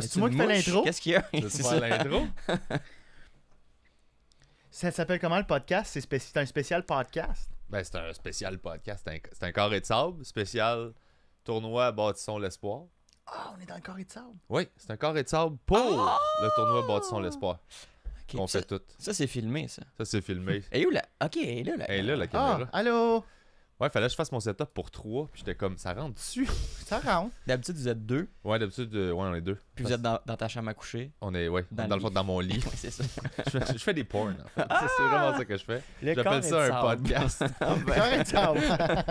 c'est moi qui fais l'intro. Qu'est-ce qu'il y a C'est ça l'intro. ça s'appelle comment le podcast C'est un spécial podcast Ben c'est un spécial podcast, c'est un... carré de sable spécial tournoi bâtissons l'espoir. Ah, on est dans le carré de sable. Oui, c'est un carré de sable pour ah! le tournoi bâtissons l'espoir. on fait tout. Ça c'est filmé ça. Ça c'est filmé. Et où la OK, là la, là, la caméra. Ah, allô Ouais, fallait que je fasse mon setup pour trois, Puis j'étais comme, ça rentre dessus. Ça rentre. D'habitude, vous êtes deux. Ouais, d'habitude, euh, ouais, on est deux. Puis vous êtes dans, dans ta chambre à coucher. On est, ouais, dans, le fond, dans mon lit. ouais, c'est ça. je, fais des porns. En fait. Ah! C'est vraiment ça que je fais. J'appelle ça un podcast. Ah, ben.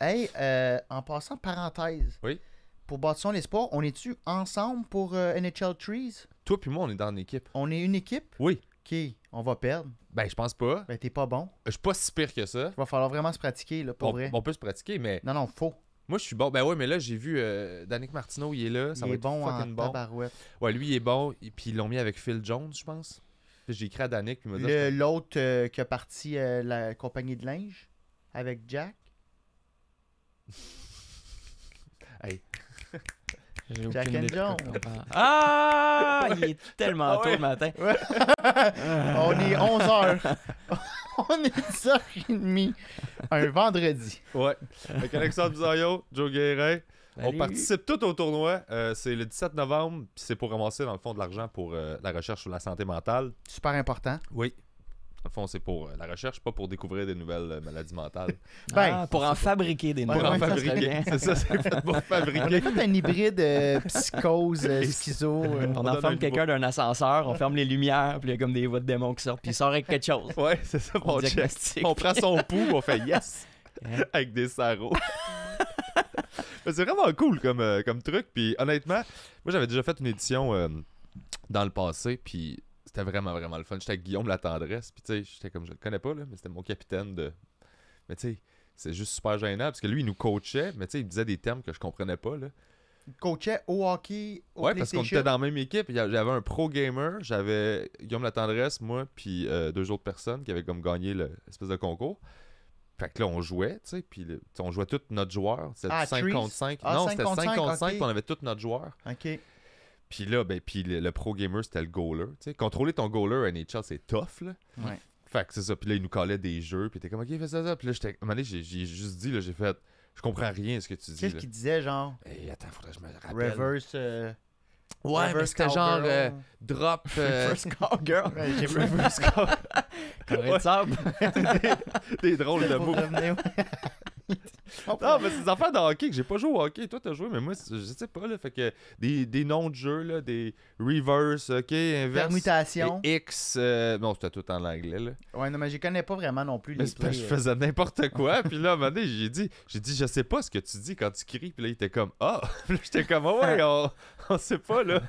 hey, euh, en passant, parenthèse. Oui. Pour bâtir son espoir, on est-tu ensemble pour euh, NHL Trees Toi puis moi, on est dans une équipe. On est une équipe Oui. Qui on va perdre. Ben, je pense pas. Ben, t'es pas bon. Je suis pas si pire que ça. Il va falloir vraiment se pratiquer, là, pour on, vrai. On peut se pratiquer, mais. Non, non, faut. Moi, je suis bon. Ben ouais, mais là, j'ai vu euh, Martineau, il est là. Ça il va est être bon en Ouais, lui, il est bon. Et puis, ils l'ont mis avec Phil Jones, je pense. J'ai écrit à Danic. Puis il L'autre euh, qui a parti euh, la compagnie de linge avec Jack. Jack Ah! Il est tellement tôt le matin. On est 11h. On est 10h30 un vendredi. Ouais. Avec Alexandre Bizarro, Joe Guérin. On participe tout au tournoi. Euh, c'est le 17 novembre. C'est pour ramasser, dans le fond, de l'argent pour euh, la recherche sur la santé mentale. Super important. Oui. Enfin, fond, c'est pour euh, la recherche, pas pour découvrir des nouvelles euh, maladies mentales. Ben, ah, pour en fabriquer des nouvelles. Pour en fabriquer. C'est ça, c'est fait pour fabriquer. On un hybride euh, psychose, schizo. on, enferme quelqu'un d'un ascenseur, on ferme les lumières, puis il y a comme des voix de démons qui sortent, puis il sort avec quelque chose. Ouais, c'est ça, mon on, on prend son pouls, on fait yes, hein? avec des sarraux. c'est vraiment cool comme, comme truc. Puis honnêtement, moi j'avais déjà fait une édition dans le passé, puis c'était vraiment, vraiment le fun. J'étais avec Guillaume La Tendresse, puis tu sais, j'étais comme, je le connais pas, là, mais c'était mon capitaine de. Mais tu sais, c'est juste super gênant, parce que lui, il nous coachait, mais tu sais, il disait des termes que je comprenais pas, là. Il coachait au hockey, au Ouais, parce qu'on était dans la même équipe. J'avais un pro gamer, j'avais Guillaume La Tendresse, moi, puis euh, deux autres personnes qui avaient comme gagné l'espèce de concours. Fait que là, on jouait, tu sais, puis on jouait tous notre joueur. C'était 5 ah, contre 5. Ah, non, c'était 5 contre 5, puis on avait tous notre joueur. OK. Puis là, ben, puis le, pro gamer, c'était le goaler. Contrôler ton goaler à NHL, c'est tough. Là. Ouais. Fait que c'est ça. Puis là, il nous collait des jeux. Puis t'es comme, OK, fais ça, ça. Puis là, j'étais. j'ai juste dit, là, j'ai fait. Je comprends rien à ce que tu dis. Qu'est-ce qu'il disait, genre hey, attends, faudrait que je me rappelle. Reverse. Euh, ouais, mais c'était genre euh, drop. Euh, reverse girl J'ai reverse call. » de drôles de non, ah, mais c'est des affaires de hockey que j'ai pas joué au hockey. Toi, t'as joué, mais moi, je sais pas. Là, fait que des, des noms de jeux, là, des reverse, ok, inverse. Permutation. X. non, euh, c'était tout en anglais. Là. Ouais, non, mais je connais pas vraiment non plus les je euh. faisais n'importe quoi. puis là, à un moment donné, j'ai dit, dit, je sais pas ce que tu dis quand tu cries. Puis là, il était comme, ah! Puis là, j'étais comme, ah ouais, on, sait pas, là.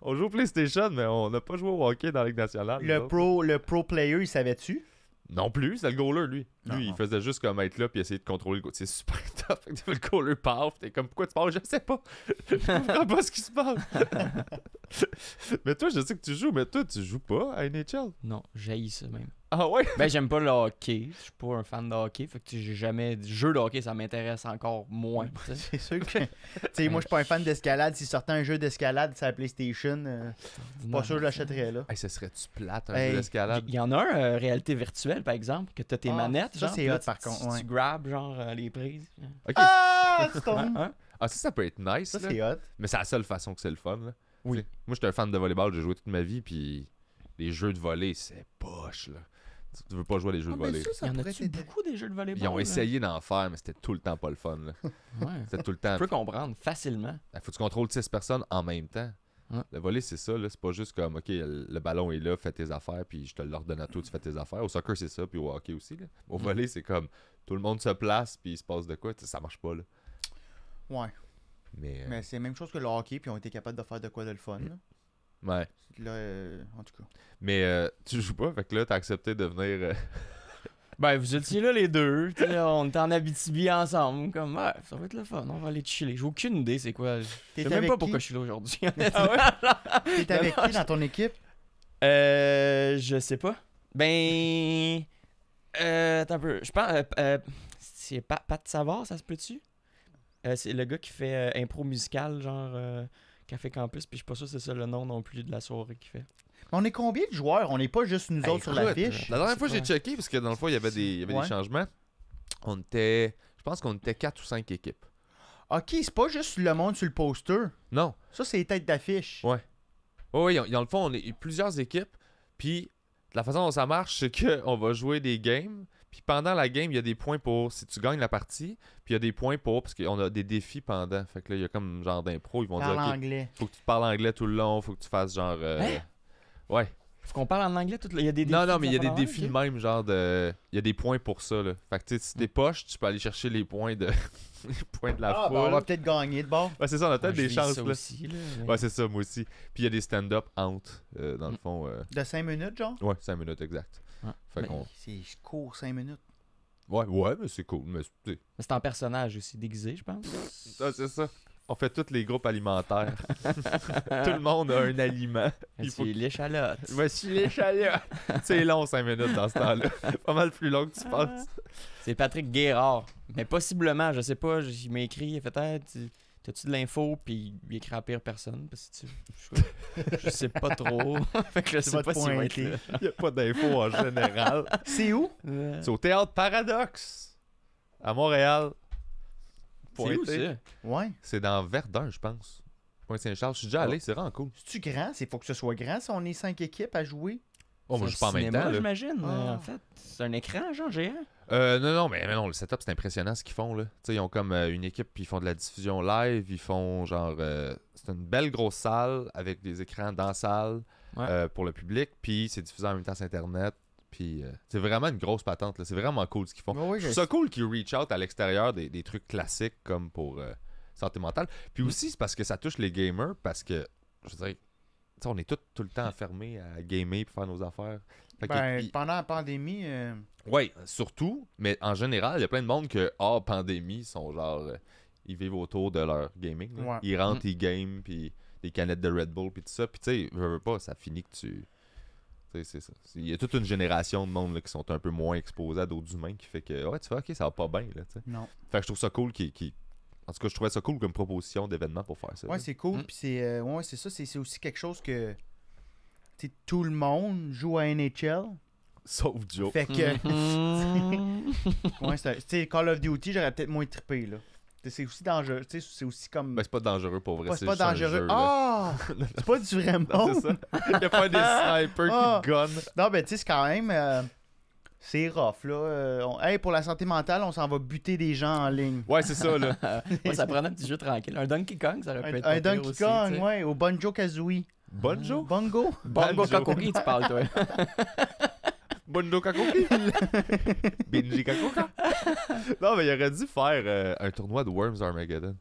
on joue au PlayStation, mais on n'a pas joué au hockey dans la Ligue nationale. Le pro, le pro player, il savait-tu? Non plus, c'est le goaler, lui. Lui, il faisait juste comme être là puis essayer de contrôler le C'est super top. le goaler part, t'es comme, pourquoi tu parles Je sais pas. je comprends pas ce qui se passe. mais toi, je sais que tu joues, mais toi, tu joues pas à NHL. Non, j'haïs ça même. Ah ouais? ben, j'aime pas le hockey. Je suis pas un fan de hockey. Fait que j'ai jamais. le jeu de hockey, ça m'intéresse encore moins. c'est sûr que. tu sais, moi, je suis pas un fan d'escalade. Si sortait un jeu d'escalade sur la PlayStation, euh, suis pas sûr que je l'achèterais là. Hey, ce serait-tu plate, un jeu d'escalade? Il y en a un, euh, réalité virtuelle, par exemple, que t'as tes ah, manettes. Ça, c'est hot, par contre. Ouais. Tu grab genre, euh, les prises. Ah, c'est hein? Ah, ça, ça peut être nice. Ça, c'est hot. Mais c'est la seule façon que c'est le fun. Là. Oui. moi, j'étais un fan de volleyball. J'ai joué toute ma vie. Puis les jeux de volley, c'est poche, là. Tu veux pas jouer les jeux ah, de volley. y en a beaucoup des jeux de volley Ils ont hein? essayé d'en faire, mais c'était tout le temps pas le fun. tout le temps. Tu peux comprendre facilement. Il ben, faut que tu contrôles 6 personnes en même temps. Le volley, c'est ça. C'est pas juste comme, OK, le ballon est là, fais tes affaires, puis je te l'ordonne à toi, tu fais tes affaires. Au soccer, c'est ça, puis au hockey aussi. Au mm. volley, c'est comme, tout le monde se place, puis il se passe de quoi. ça marche pas. Là. Ouais. Euh, mais, c'est la même chose que le hockey, puis on était capable de faire de quoi de le fun. Ouais. Euh, en tout cas. Mais euh, tu joues pas, fait que là, t'as accepté de venir. Euh, ben, vous étiez là les deux. On était en Abitibi ensemble. Comme, ouais, ça va être le fun. On va aller chiller. J'ai aucune idée c'est quoi. Je sais même pas pourquoi je suis là aujourd'hui. Ah T'es avec qui dans ton équipe? Euh, je sais pas. Ben. Euh, attends un peu. Je pense. euh, c'est Pat, de Savard, ça se peut-tu? Euh, c'est le gars qui fait impro musical, genre. Café Campus, puis je pas sûr c'est ça le nom non plus de la soirée qu'il fait. On est combien de joueurs On n'est pas juste nous autres sur la La dernière fois, j'ai checké, parce que dans le fond, il y avait des, changements. On était. Je pense qu'on était 4 ou 5 équipes. Ok, c'est pas juste le monde sur le poster. Non. Ça, c'est les têtes d'affiche. Ouais. oui, dans le fond, on est plusieurs équipes. Puis, la façon dont ça marche, c'est qu'on va jouer des games. Puis pendant la game, il y a des points pour si tu gagnes la partie, puis il y a des points pour parce qu'on a des défis pendant. Fait que là, il y a comme genre d'impro, ils vont dire OK, anglais. faut que tu parles anglais tout le long, faut que tu fasses genre euh, hein? Ouais. Faut qu'on parle en anglais tout le il y a des défis Non non, mais il y a des défis même genre de il y a des points pour ça là. Fait que tu si t'es mm. poches, tu peux aller chercher les points de les points de la ah, ben, foule. on va peut-être gagner de bord. Ouais, c'est ça, on a peut-être des chances là. Aussi, là, ouais, c'est ça moi aussi. Puis il y a des stand-up out euh, dans le mm. fond euh, de 5 minutes genre Ouais, 5 minutes exact. C'est court 5 minutes. Ouais, ouais, mais c'est cool. Mais c'est... un personnage aussi déguisé, je pense. ça, ah, c'est ça. On fait tous les groupes alimentaires. Tout le monde a un aliment. C'est l'échalote. Voici l'échalote. c'est long, 5 minutes dans ce temps-là. pas mal plus long que tu ah. penses. C'est Patrick Guérard. Mais possiblement, je sais pas, il m'a écrit, peut t'as-tu de l'info, puis il écrit à pire personne, parce que je, ne sais pas trop. fait que je sais pas si Il n'y a pas d'info en général. C'est où? C'est au Théâtre Paradoxe, à Montréal. C'est où, c'est? Ouais. C'est dans Verdun, je pense. Point Saint-Charles. Je suis déjà allé, oh. c'est vraiment cool. C'est-tu grand? Il faut que ce soit grand si on est cinq équipes à jouer? Oh, je pas j'imagine, euh, ah. en fait. C'est un écran, genre, géant. Euh, non, non, mais, non, le setup, c'est impressionnant ce qu'ils font. Là. ils ont comme euh, une équipe, puis ils font de la diffusion live. Ils font genre. c'est une belle grosse salle avec des écrans dans la salle pour le public, puis c'est diffusé en même temps sur Internet. Puis c'est vraiment une grosse patente. C'est vraiment cool ce qu'ils font. C'est cool qu'ils reach out à l'extérieur des, des, trucs classiques comme pour santé mentale. Puis mm. aussi, c'est parce que ça touche les gamers, parce que je veux dire, on est tout le temps enfermés à gamer pour faire nos affaires. Ben, pendant la pandémie. Euh... Oui, surtout, mais en général, il y a plein de monde que hors pandémie sont genre. Euh, ils vivent autour de leur gaming. Ils rentrent, mm. ils game, puis des canettes de Red Bull, puis tout ça. Puis tu sais, je veux pas, ça finit que tu. C'est ça. Il y a toute une génération de monde qui sont un peu moins exposés à d'autres humains qui fait que, ouais, tu fais ok, ça va pas bien. non. Fait que je trouve ça cool qu'ils en tout cas, je trouvais ça cool comme proposition d'événement pour faire ça. Ouais, c'est cool. Mm. Puis c'est euh, ouais, c'est ça. C'est aussi quelque chose que tout le monde joue à NHL. Sauf Joe. Fait que. Mm sais, Call of Duty, j'aurais peut-être moins trippé. là. C'est aussi dangereux. C'est aussi comme. Mais ben, c'est pas dangereux pour vrai. C'est c'est pas dangereux. Ah! c'est pas du vrai monde. c'est ça. Il y a pas des snipers qui ah! gunnent. Non, ben, tu sais, c'est quand même. Euh, c'est rough, là. Euh, pour la santé mentale, on s'en va buter des gens en ligne. Ouais, c'est ça, là. ça prend un petit jeu tranquille. Un Donkey Kong, ça aurait pu être un Un Donkey Kong, ouais, au Bonjo Kazooie. Bonjo? Bongo. Bongo Kakoki, tu parles, toi. Bonjo Kakoki. Benji Kakoka. Non, mais il aurait dû faire euh, un tournoi de Worms Armageddon.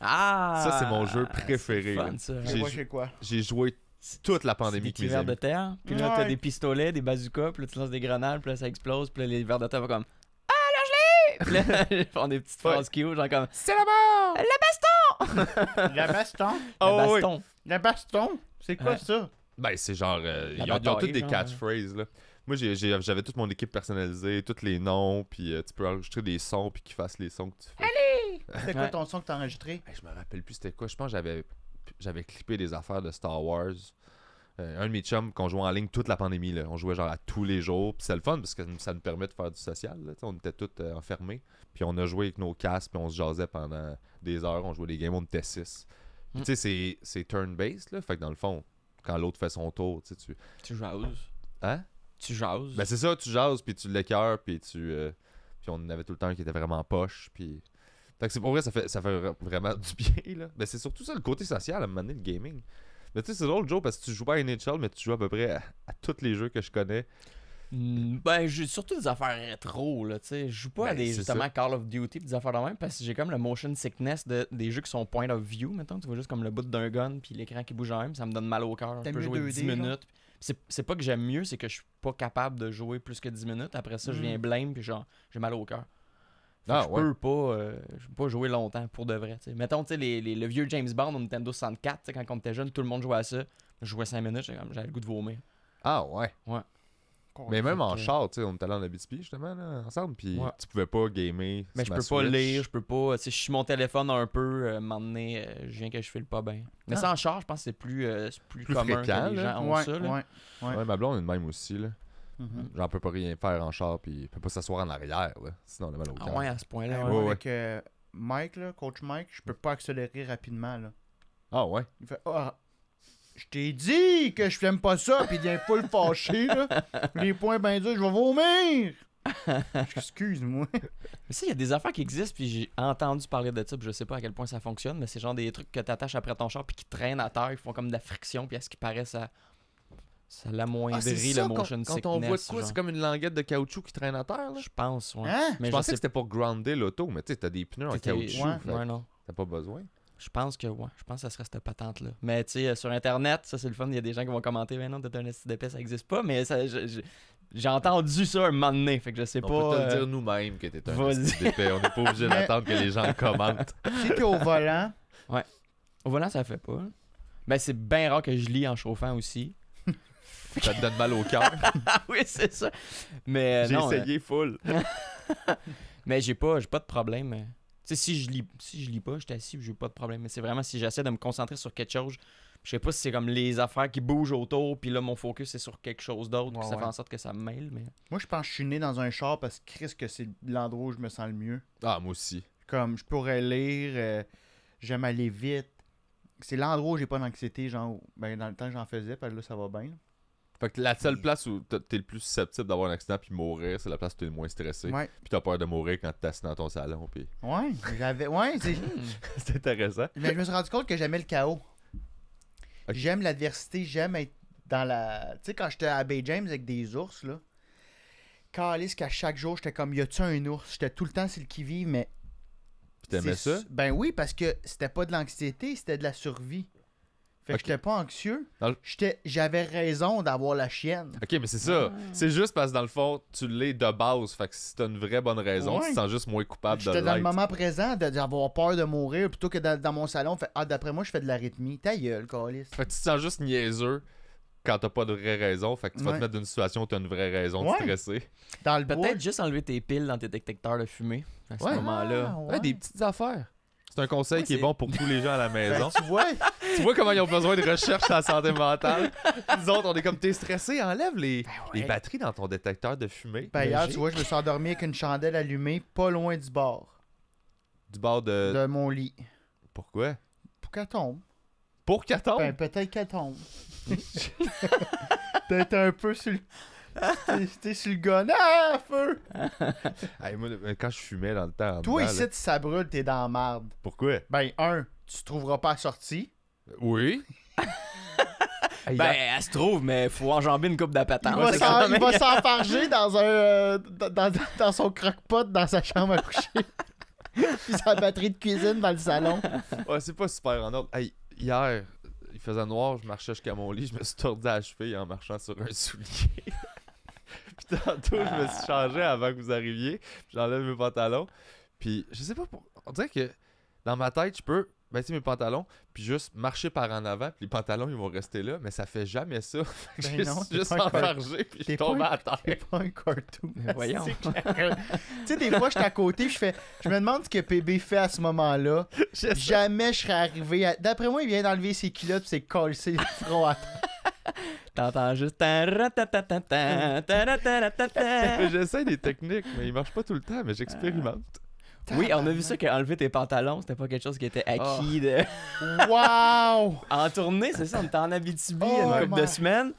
Ah! Ça, c'est mon jeu préféré, c'est fun, ça. Je quoi. J'ai joué toute la pandémie qui verres de terre. Puis là, t'as des pistolets, des bazookas, puis là, tu lances des grenades, puis là, ça explose, puis là, les verres de terre vont comme Ah, là, je l'ai! Puis là, Ils font des petites phrases qui cute, genre comme C'est la mort! Le baston! le baston? Oh, ah le baston. Le baston? C'est quoi ça? Ben, c'est genre. Euh, ils, ont, toutes des catchphrases, là. Moi, j'avais toute mon équipe personnalisée, tous les noms, puis euh, tu peux enregistrer des sons, puis qu'ils fassent les sons que tu fais. Allez! C'était quoi ton son que t'as enregistré? Ben, je me rappelle plus c'était quoi. Je pense que j'avais j'avais clippé des affaires de Star Wars. Euh, un de mes chums qu'on jouait en ligne toute la pandémie, on jouait genre à tous les jours. c'est le fun parce que ça nous permet de faire du social. On était tous euh, enfermés. Puis on a joué avec nos casques, puis on se jasait pendant des heures. On jouait des games, on t 6. Tu sais, c'est turn-based. Là. Fait que dans le fond, quand l'autre fait son tour, tu tu. jases. Hein? Tu jases. Ben c'est ça, tu jases, puis tu l'écœures, puis tu. Euh, puis on avait tout le temps qui était vraiment poche. Puis en c'est pour vrai, ça fait, ça fait vraiment du bien, Mais c'est surtout ça, le côté social, à un le gaming. Mais tu sais, c'est drôle, Joe, parce que tu joues pas à NHL, mais tu joues à peu près à, tous les jeux que je connais. ben, j'ai surtout des affaires rétro, là, tu Je joue pas à ben, Call of Duty des affaires de même, parce que j'ai comme le motion sickness des jeux qui sont point of view, maintenant Tu vois juste comme le bout d'un gun puis l'écran qui bouge en même, ça me donne mal au cœur. Je peux jouer 10 minutes. c'est c'est pas que j'aime mieux, c'est que je suis pas capable de jouer plus que 10 minutes. Après ça, je mm. viens blame puis genre j'ai mal au cœur. Ah, je peux pas, euh, je peux pas jouer longtemps pour de vrai. Mettons, les, les, le vieux James Bond au Nintendo 64, quand on était jeune, tout le monde jouait à ça. Je jouais 5 minutes, j'avais le goût de vomir. Ah ouais? Ouais. Mais même en char, tu on était allé en Abitibi justement là, ensemble, puis tu pouvais pas gamer. Mais je peux pas lire, je peux pas. Si je suis mon téléphone un peu, euh, m'emmener, euh, je viens que je file pas bien. Mais ah. ça en char, je pense que c'est plus, euh, C'est plus, commun que les gens ont ça. Là. Ouais, ouais. ma blonde est de même aussi là. Mm-hmm. J'en peux pas rien faire en char, puis peut pas s'asseoir en arrière, là. Sinon, on a mal au ah cœur. Ah ouais, à ce point-là. avec euh, Mike, là, coach Mike, je peux pas accélérer rapidement, là. Ah ouais? Il fait, ah, je t'ai dit que je n'aime pas ça, puis il vient full fâché, là. Les points ben je vais vomir! Excuse-moi. Mais ça, il y a des affaires qui existent, puis j'ai entendu parler de ça, pis je sais pas à quel point ça fonctionne, mais c'est genre des trucs que t'attaches après ton char, puis qui traînent à terre, ils font comme de la friction, puis à ce qui paraissent ça ça ah, l'amoindrit ah, le motion quand, Quand on voit quoi, c'est comme une languette de caoutchouc qui traîne à terre, là? Je pense, ouais. Hein? Mais je, pensais que c'était pour grounder l'auto, mais tu sais, t'as des pneus en caoutchouc. Ouais, non. T'as pas besoin. Je pense que ouais, je pense que ça serait cette patente-là. Mais tu sais, euh, sur Internet, ça c'est le fun, il y a des gens qui vont commenter, mais ben non, t'es un esti ça existe pas, mais j'ai entendu ça un moment donné, fait que je sais pas. On peut te le euh, dire nous-mêmes que t'es un STDP, on n'est pas obligé d'attendre que les gens commentent. Tu sais qu'au volant. Ouais. Au volant, ça fait pas. mais ben, c'est bien rare que je lis en chauffant aussi. ça te donne mal au cœur. oui, c'est ça. Mais euh, J'ai essayé euh, full. mais j'ai pas, j'ai pas de problème. Tu sais, si je lis, si je lis pas, je assis, j'ai pas de problème. Mais c'est vraiment si j'essaie de me concentrer sur quelque chose, je sais pas si c'est comme les affaires qui bougent autour, puis là, mon focus est sur quelque chose d'autre, ça fait en sorte que ça me mêle. Mais... Moi, je pense que je suis né dans un char parce que Chris, que c'est l'endroit où je me sens le mieux. Ah, moi aussi. Comme je pourrais lire, euh, j'aime aller vite. C'est l'endroit où j'ai pas d'anxiété. Genre, ben, dans le temps, j'en faisais, parce que là, ça va bien. Fait que la seule mm. place où t'es le plus susceptible d'avoir un accident puis mourir, c'est la place où t'es le moins stressé. Ouais. Puis t'as peur de mourir quand t'es assis dans ton salon. Puis... Ouais, j'avais. Ouais, c'est. Hmm. c'est intéressant. Mais je me suis rendu compte que j'aimais le chaos. J'aime l'adversité, j'aime être dans la. Tu sais, quand j'étais à Bay James avec des ours, là, calice qu'à chaque jour, j'étais comme, y a-tu un ours J'étais tout le temps, c'est le qui vit, mais. Puis t'aimais ça Ben oui, parce que c'était pas de l'anxiété, c'était de la survie. Fait que j'étais pas anxieux. j'avais raison d'avoir la chienne. Ok, mais c'est ça. Ah. C'est juste parce que dans le fond, tu l'es de base. Fait que si t'as une vraie bonne raison, tu te sens juste moins coupable de de J'étais dans le moment présent d'avoir peur de mourir plutôt que dans, dans mon salon. Fait, ah, d'après moi, je fais de l'arythmie. Ta gueule, calice. Fait que tu te sens juste niaiseux quand t'as pas de vraie raison. Fait que tu vas te mettre dans une situation où t'as une vraie raison de stresser. Peut-être juste enlever tes piles dans tes détecteurs de fumée à ce moment-là. Ah, des petites affaires. C'est un conseil qui est... bon pour tous les gens à la ben, maison. tu, vois, comment ils ont besoin de recherche sur la santé mentale. disons on est comme t'es stressé, enlève les, ben les batteries dans ton détecteur de fumée. bah hier, tu vois, je me suis endormi avec une chandelle allumée pas loin du bord. Du bord de. De mon lit. Pourquoi Pour qu'elle tombe. Pour qu'elle tombe Ben peut-être qu'elle tombe. Peut-être un peu sur le T'es sur le gun. Ah, feu! moi, quand je fumais dans le temps. Toi, ici, tu ça brûle, t'es dans la Pourquoi? Ben, un, tu trouveras pas sortie. Oui. Ben, ben, elle se trouve, mais faut enjamber une coupe d'appétence. Il va s'enfarger dans, un, euh, dans, son croque-pot dans sa chambre à coucher. Puis sa batterie de cuisine dans le salon. c'est pas super en ordre. hier, il faisait noir, je marchais jusqu'à mon lit, je me suis tordu à la cheville en marchant sur un soulier puis tantôt, je me suis ah. changé avant que vous arriviez. J'enlève mes pantalons. Puis je sais pas, pourquoi, on dirait que dans ma tête, je peux baisser mes pantalons, puis juste marcher par en avant, puis les pantalons, ils vont rester là, mais ça fait jamais ça. je suis ben juste puis je tombe à terre. pas un cartoon, mais voyons. tu sais, des fois, je suis à côté, je fais, je me demande ce que PB fait à ce moment-là. Jamais je serais arrivé D'après moi, il vient d'enlever ses culottes, puis s'est collé le à terre. T'entends juste J'essaie des techniques, mais ils marchent pas tout le temps, mais j'expérimente. Euh, oui, on a vu ça qu'enlever tes pantalons, c'était pas quelque chose qui était acquis oh. de. wow! En tournée, c'est ça, on était en Abitibi oh, une couple de semaines.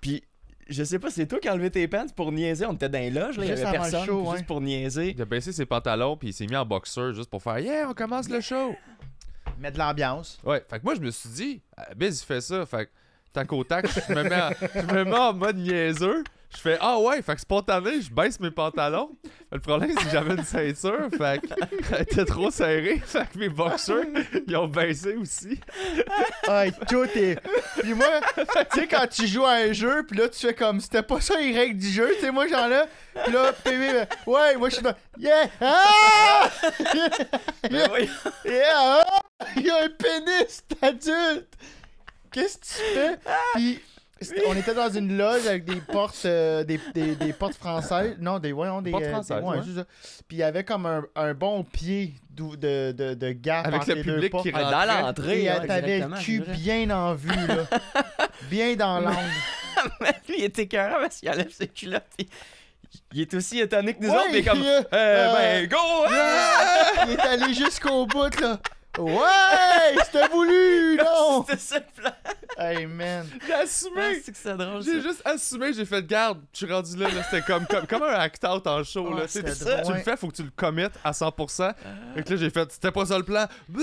Puis je sais pas, c'est toi qui as enlevé tes pants pour niaiser. On était dans les loges, il y avait personne, juste pour niaiser. Il a baissé ses pantalons, puis il s'est mis en boxeur juste pour faire Yeah, on commence le show! Mettre de l'ambiance. Ouais, fait que moi, je me suis dit, Biz, il fait ça. Fait t'as qu'au tac, je me, mets en, je me mets en mode niaiseux. Je fais Ah ouais, fait que spontané, je baisse mes pantalons. Le problème, c'est que j'avais une ceinture, fait elle était trop serrée, fait que mes boxeurs ils ont baissé aussi. Ah, tout est. Puis moi, tu sais, quand tu joues à un jeu, puis là, tu fais comme c'était pas ça les règles du jeu, tu sais, moi, genre là, Pis là, PV, ouais, moi, je suis dans. Yeah! Ah! Yeah! yeah! Ah! Il y a un pénis adulte! qu'est-ce que tu fais? Ah! Puis on était dans une loge avec des portes, euh, des, des, des, portes françaises. Non, des, voyons des portes euh, françaises. Ouais, ouais. Puis il y avait comme un, un bon pied de, de, de gars avec le public qui rentrait. Dans l'entrée. Et t'avais le cul bien en vue, là. bien dans l'angle. Lui, il était carré parce qu'il enlève ses culottes. Puis... Il est aussi étonné que nous autres, mais comme. Euh, ben, go! Hein! il est allé jusqu'au bout, là. Ouais! C'était voulu, non! C'était ça le plan. Hey, man. J'ai assumé. Ah, c'est que c'est drôle. J'ai juste assumé, j'ai fait garde. tu suis rendu là, c'était comme, comme, comme, un act-out en show. Ah, là. Tu, ça. tu le fais, faut que tu le commettes à 100%. Et ah. que là, j'ai fait, c'était pas ça le plan.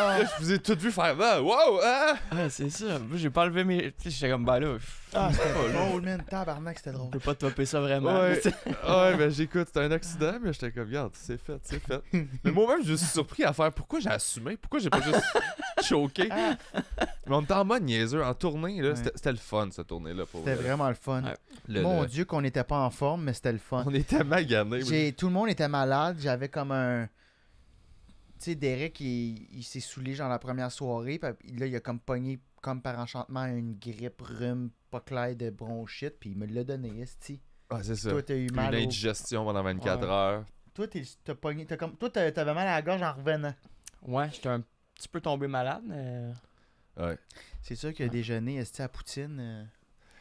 Là, je vous ai tout vu faire, ben, wow! hein c'est ça. J'ai pas levé mes. j'étais comme, bah là. Ah, c'était drôle, man. Tabarnak, c'était drôle. Je peux pas te topper ça vraiment. Ouais, ouais ben, j'écoute, c'était un accident, mais j'étais comme, garde, c'est fait, c'est fait. Mais moi-même, je suis surpris à faire pourquoi j'ai mais Pourquoi j'ai pas juste choqué? Mais on était en mode niaiseux. En tournée, là, c'était, le fun, cette tournée-là. Pour C'était vraiment le fun. Mon Dieu, qu'on n'était pas en forme, mais c'était le fun. On était maganés. Tout le monde était malade. J'avais comme un. Tu sais, Derek, il, s'est saoulé genre la première soirée. là, il a comme pogné, comme par enchantement, une grippe, rhume, pas clair de bronchite. Puis il me l'a donné, Esti. Ah, c'est ça. Toi, t'as eu mal. Une au- indigestion pendant 24 heures. Toi, t'es- t'as pogné. comme... Toi, t'avais mal à la gorge en revenant. Ouais, j'étais un petit peu tombé malade. Euh, ouais. C'est sûr que déjeuner est à Poutine. Euh?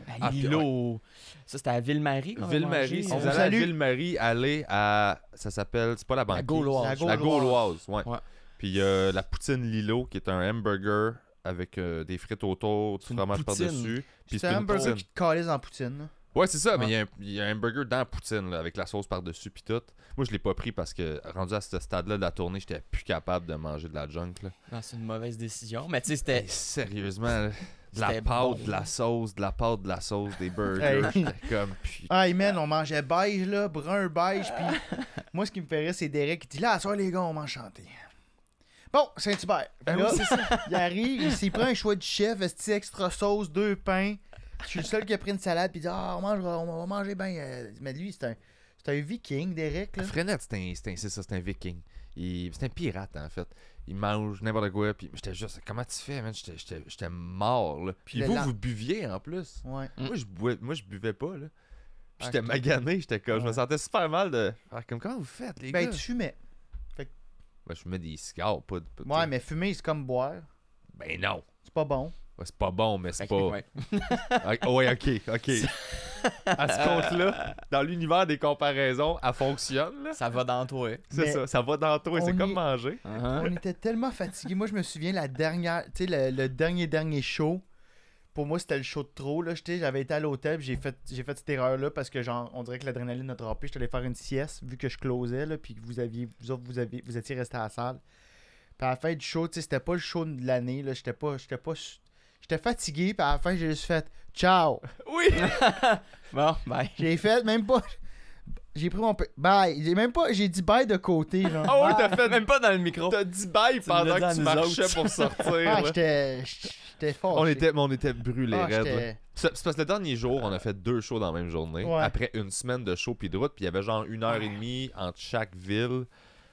À ah, Lilo. Ça, c'était à Ville-Marie. Ville-Marie. Si vous allez à Ville-Marie, allez à. Ça s'appelle. C'est pas la banque La Gauloise. La Gauloise, ouais. il Puis a euh, la Poutine Lilo, qui est un hamburger avec des frites autour, du fromage par-dessus. Puis c'est un hamburger qui te calise en Poutine. Ouais, c'est ça, mais il y, a un, burger dans la poutine, là, avec la sauce par-dessus puis tout. Moi, je l'ai pas pris parce que, rendu à ce stade-là de la tournée, j'étais plus capable de manger de la junk. c'est une mauvaise décision, mais tu sais, c'était... sérieusement, de la pâte, de la sauce, de la pâte, de la sauce, des burgers, j'étais comme... Puis... man, on mangeait beige, là, brun beige, puis... Moi, ce qui me ferait, c'est Derek qui dit « Là, soir, les gars, on va chanter. » Bon, Saint-Hubert. Ben il arrive, il prend un choix de chef, petit extra sauce, deux pains. Je suis le seul qui a pris une salade puis dit Ah, on, mange, on va manger bien. Euh, mais lui, c'est un, un viking, Derek. Là. Frenette, c'est ça, c'est un viking. c'est un pirate, en fait. Il mange n'importe quoi. Puis j'étais juste, comment tu fais, man? J'étais, j'étais, mort, là. Puis vous, vous buviez, en plus. Ouais. Mm. Moi, je buvais, moi, je buvais pas, là. Puis ah, j'étais magané, j'étais comme, je me sentais super mal de. Ah, comme, comment vous faites, les ben, gars? Ben, tu fumais. Fait Ben, je fumais des cigares, Pas ouais, mais fumer, c'est comme boire. Ben, non. C'est pas bon c'est pas bon, mais c'est pas. Ah, ah ouais. ok, ok. À ce compte-là, dans l'univers des comparaisons, elle fonctionne. Ça va dans toi. C'est ça, ça va dans toi. C'est comme manger. Uh-huh. On était tellement fatigués. Moi, je me souviens, la dernière, le, dernier, dernier show, pour moi, c'était le show de trop. Là. J'avais été à l'hôtel, j'ai fait, j'ai fait cette erreur-là parce que genre, on dirait que l'adrénaline a droppé. J'étais allé faire une sieste vu que je closais, là, puis que vous, aviez, vous autres, vous, étiez resté à la salle. Puis à la fin du show, c'était pas le show de l'année. Là. J'étais pas. J'étais pas J'étais fatigué, puis à la fin, j'ai juste fait ciao. Oui. bon, bye. J'ai fait même pas. J'ai pris mon. Bye. J'ai même pas. J'ai dit bye de côté, genre. Ah oh, oui, t'as ah, fait. Même pas dans le micro. T'as dit bye pendant que tu marchais pour sortir. Ah, j'étais. J'étais fort. On était, on était brûlés, ah, C'est parce que le dernier jour, on a fait deux shows dans la même journée. Après une semaine de show puis de route, puis il y avait genre une heure et demie entre chaque ville.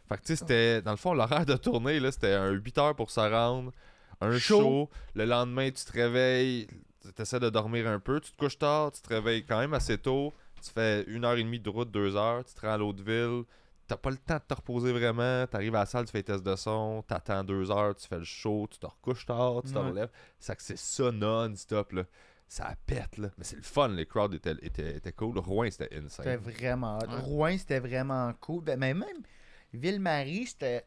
Fait que tu sais, c'était. Dans le fond, l'horaire de tournée, là, c'était un 8 heures pour se rendre un show. Le lendemain, tu te réveilles, tu essaies de dormir un peu, tu te couches tard, tu te réveilles quand même assez tôt, tu fais une heure et demie de route, deux heures, tu te rends à l'autre ville, t'as pas le temps de te reposer vraiment, Tu arrives à la salle, tu fais les tests de son, t'attends deux heures, tu fais le show, tu te recouches tard, tu te relèves. C'est que c'est ça non-stop, là. Ça pète, là. Mais c'est le fun, les crowds étaient, étaient, cool. Rouen, c'était insane. C'était vraiment... Rouen, c'était vraiment cool. Ben, mais même... Ville-Marie, c'était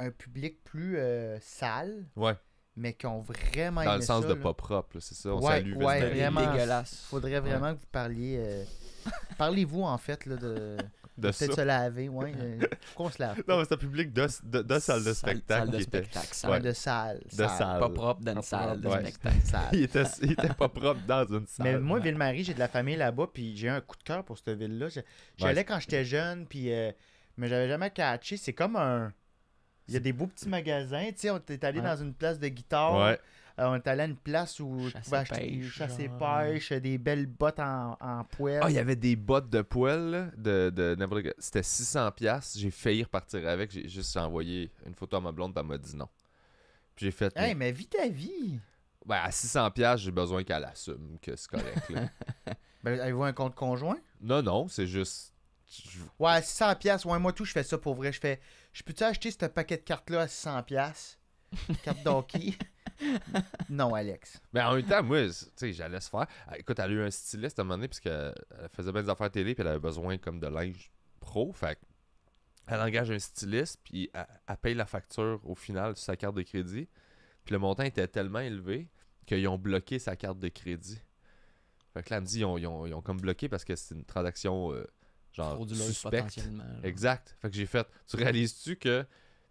un public plus euh, sale. Ouais. Mais qui ont vraiment. Dans le sens de pas propre, c'est ça. On ouais, ouais vraiment. Dégueulasse. Faudrait vraiment que vous parliez. Euh, parlez-vous, en fait, là, de. de se laver, ouais. Pourquoi euh, on se lave Non, mais c'est un public de, de, de salle de spectacle. Salle de spectacle, salle. De salle. De salle. Pas propre dans une salle de spectacle. il, était, il, était, pas propre dans une salle. Mais moi, Ville-Marie, j'ai de la famille là-bas, puis j'ai un coup de cœur pour cette ville-là. J'allais allais quand j'étais jeune, puis. mais j'avais jamais catché. C'est comme un. Il y a des beaux petits magasins. Tu sais, on est allé dans une place de guitare. Ouais. Euh, on est allé à une place où tu pouvais acheter des des belles bottes en, en poêle. Ah, il y avait des bottes de poêle de, C'était 600$. J'ai failli repartir avec. J'ai juste envoyé une photo à ma blonde, elle m'a dit non. Puis j'ai fait. Hey, mais vis ta vie! Ben, à 600$, j'ai besoin qu'elle assume que c'est correct. ben, avez-vous un compte conjoint? Non, non, c'est juste. Ouais, à 600$, ouais, moi tout, je fais ça pour vrai. Je fais je peux-tu acheter ce paquet de cartes-là à 100$? Carte Donkey? non, Alex. Mais en même temps, moi, tu sais, j'allais se faire. Ah, écoute, elle a eu un styliste à un moment donné, puisqu'elle faisait bien des affaires télé, puis elle avait besoin comme de linge pro. Fait elle engage un styliste, puis elle, paye la facture au final sur sa carte de crédit. Puis le montant était tellement élevé qu'ils ont bloqué sa carte de crédit. Fait que là, elle me dit, ils ont, ils ont, comme bloqué parce que c'est une transaction. Euh, genre potentiellement. Exact. Fait que j'ai fait, tu réalises-tu que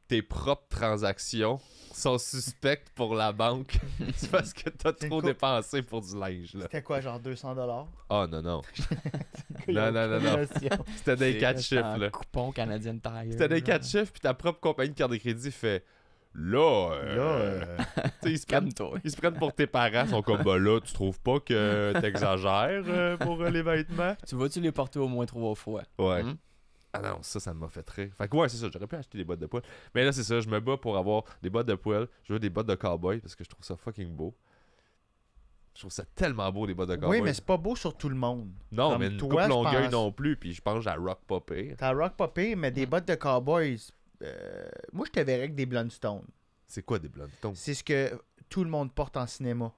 tes propres transactions sont suspectes pour la banque? parce que t'as trop dépensé pour du linge, là. C'était quoi, genre 200 dollars? Oh non, non. Non, non, non, C'était des 4 quatre chiffres, là. Coupon Canadian Tire. C'était des quatre chiffres, puis ta propre compagnie de carte de crédit fait là, euh, euh, ils, se prennent, pour tes parents, sont comme bah là, tu trouves pas que t'exagères euh, pour les vêtements. Tu vas-tu les porter au moins trois fois? Ouais. Hmm? Ah non, ça, ça m'a fait très... Fait que ouais, c'est ça, j'aurais pu acheter des bottes de poil. Mais là, c'est ça, je me bats pour avoir des bottes de poil. Je veux des bottes de cowboys parce que je trouve ça fucking beau. Je trouve ça tellement beau, des bottes de cowboys Oui, mais c'est pas beau sur tout le monde. Non, mais une toi, coupe longueuil non plus, puis je pense à rock popper T'as rock popper mais des bottes de cowboys euh, moi, je te verrais avec des Blundstones. C'est quoi des Blundstones C'est ce que tout le monde porte en cinéma.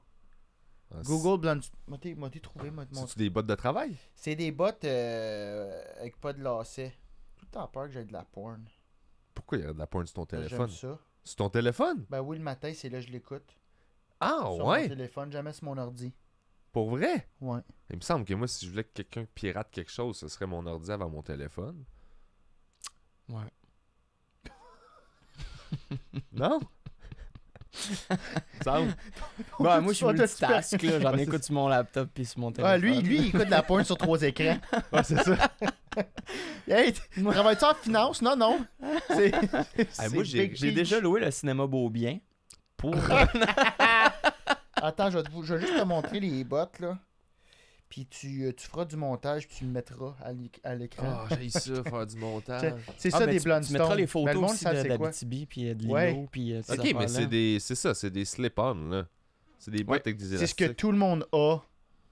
Ah, Google Blundstone. Moi, t'es trouvé, moi, C'est des bottes de travail C'est des bottes euh, avec pas de lacets. Tout le temps peur que j'ai de la porn. Pourquoi il y a de la porn sur ton ben, téléphone ça. Sur ton téléphone Ben oui, le matin, c'est là que je l'écoute. Ah, ouais Sur mon téléphone, jamais sur mon ordi. Pour vrai Ouais. Il me semble que moi, si je voulais que quelqu'un pirate quelque chose, ce serait mon ordi avant mon téléphone. Ouais. non? Ça moi, je suis multitask, là. J'en écoute sur mon laptop puis sur mon téléphone. lui, lui, il écoute la pointe sur trois écrans. Ouais, c'est ça. hey, travailles-tu en finance? Non, non. moi, j'ai, déjà loué le cinéma bien Pour... Attends, je vais, je vais juste te montrer les bottes, là puis euh, tu, feras du montage, puis tu le mettras à l'écran. Ah, j'ai ça, faire du montage. C'est ah, ça, des blondes. Tu mettras les photos aussi ben, le monde, de, puis euh, de Lino, puis euh, Ok, mais c'est, des, c'est ça, c'est des slip-on, là. C'est des bottes avec des élastiques. C'est ce que tout le monde a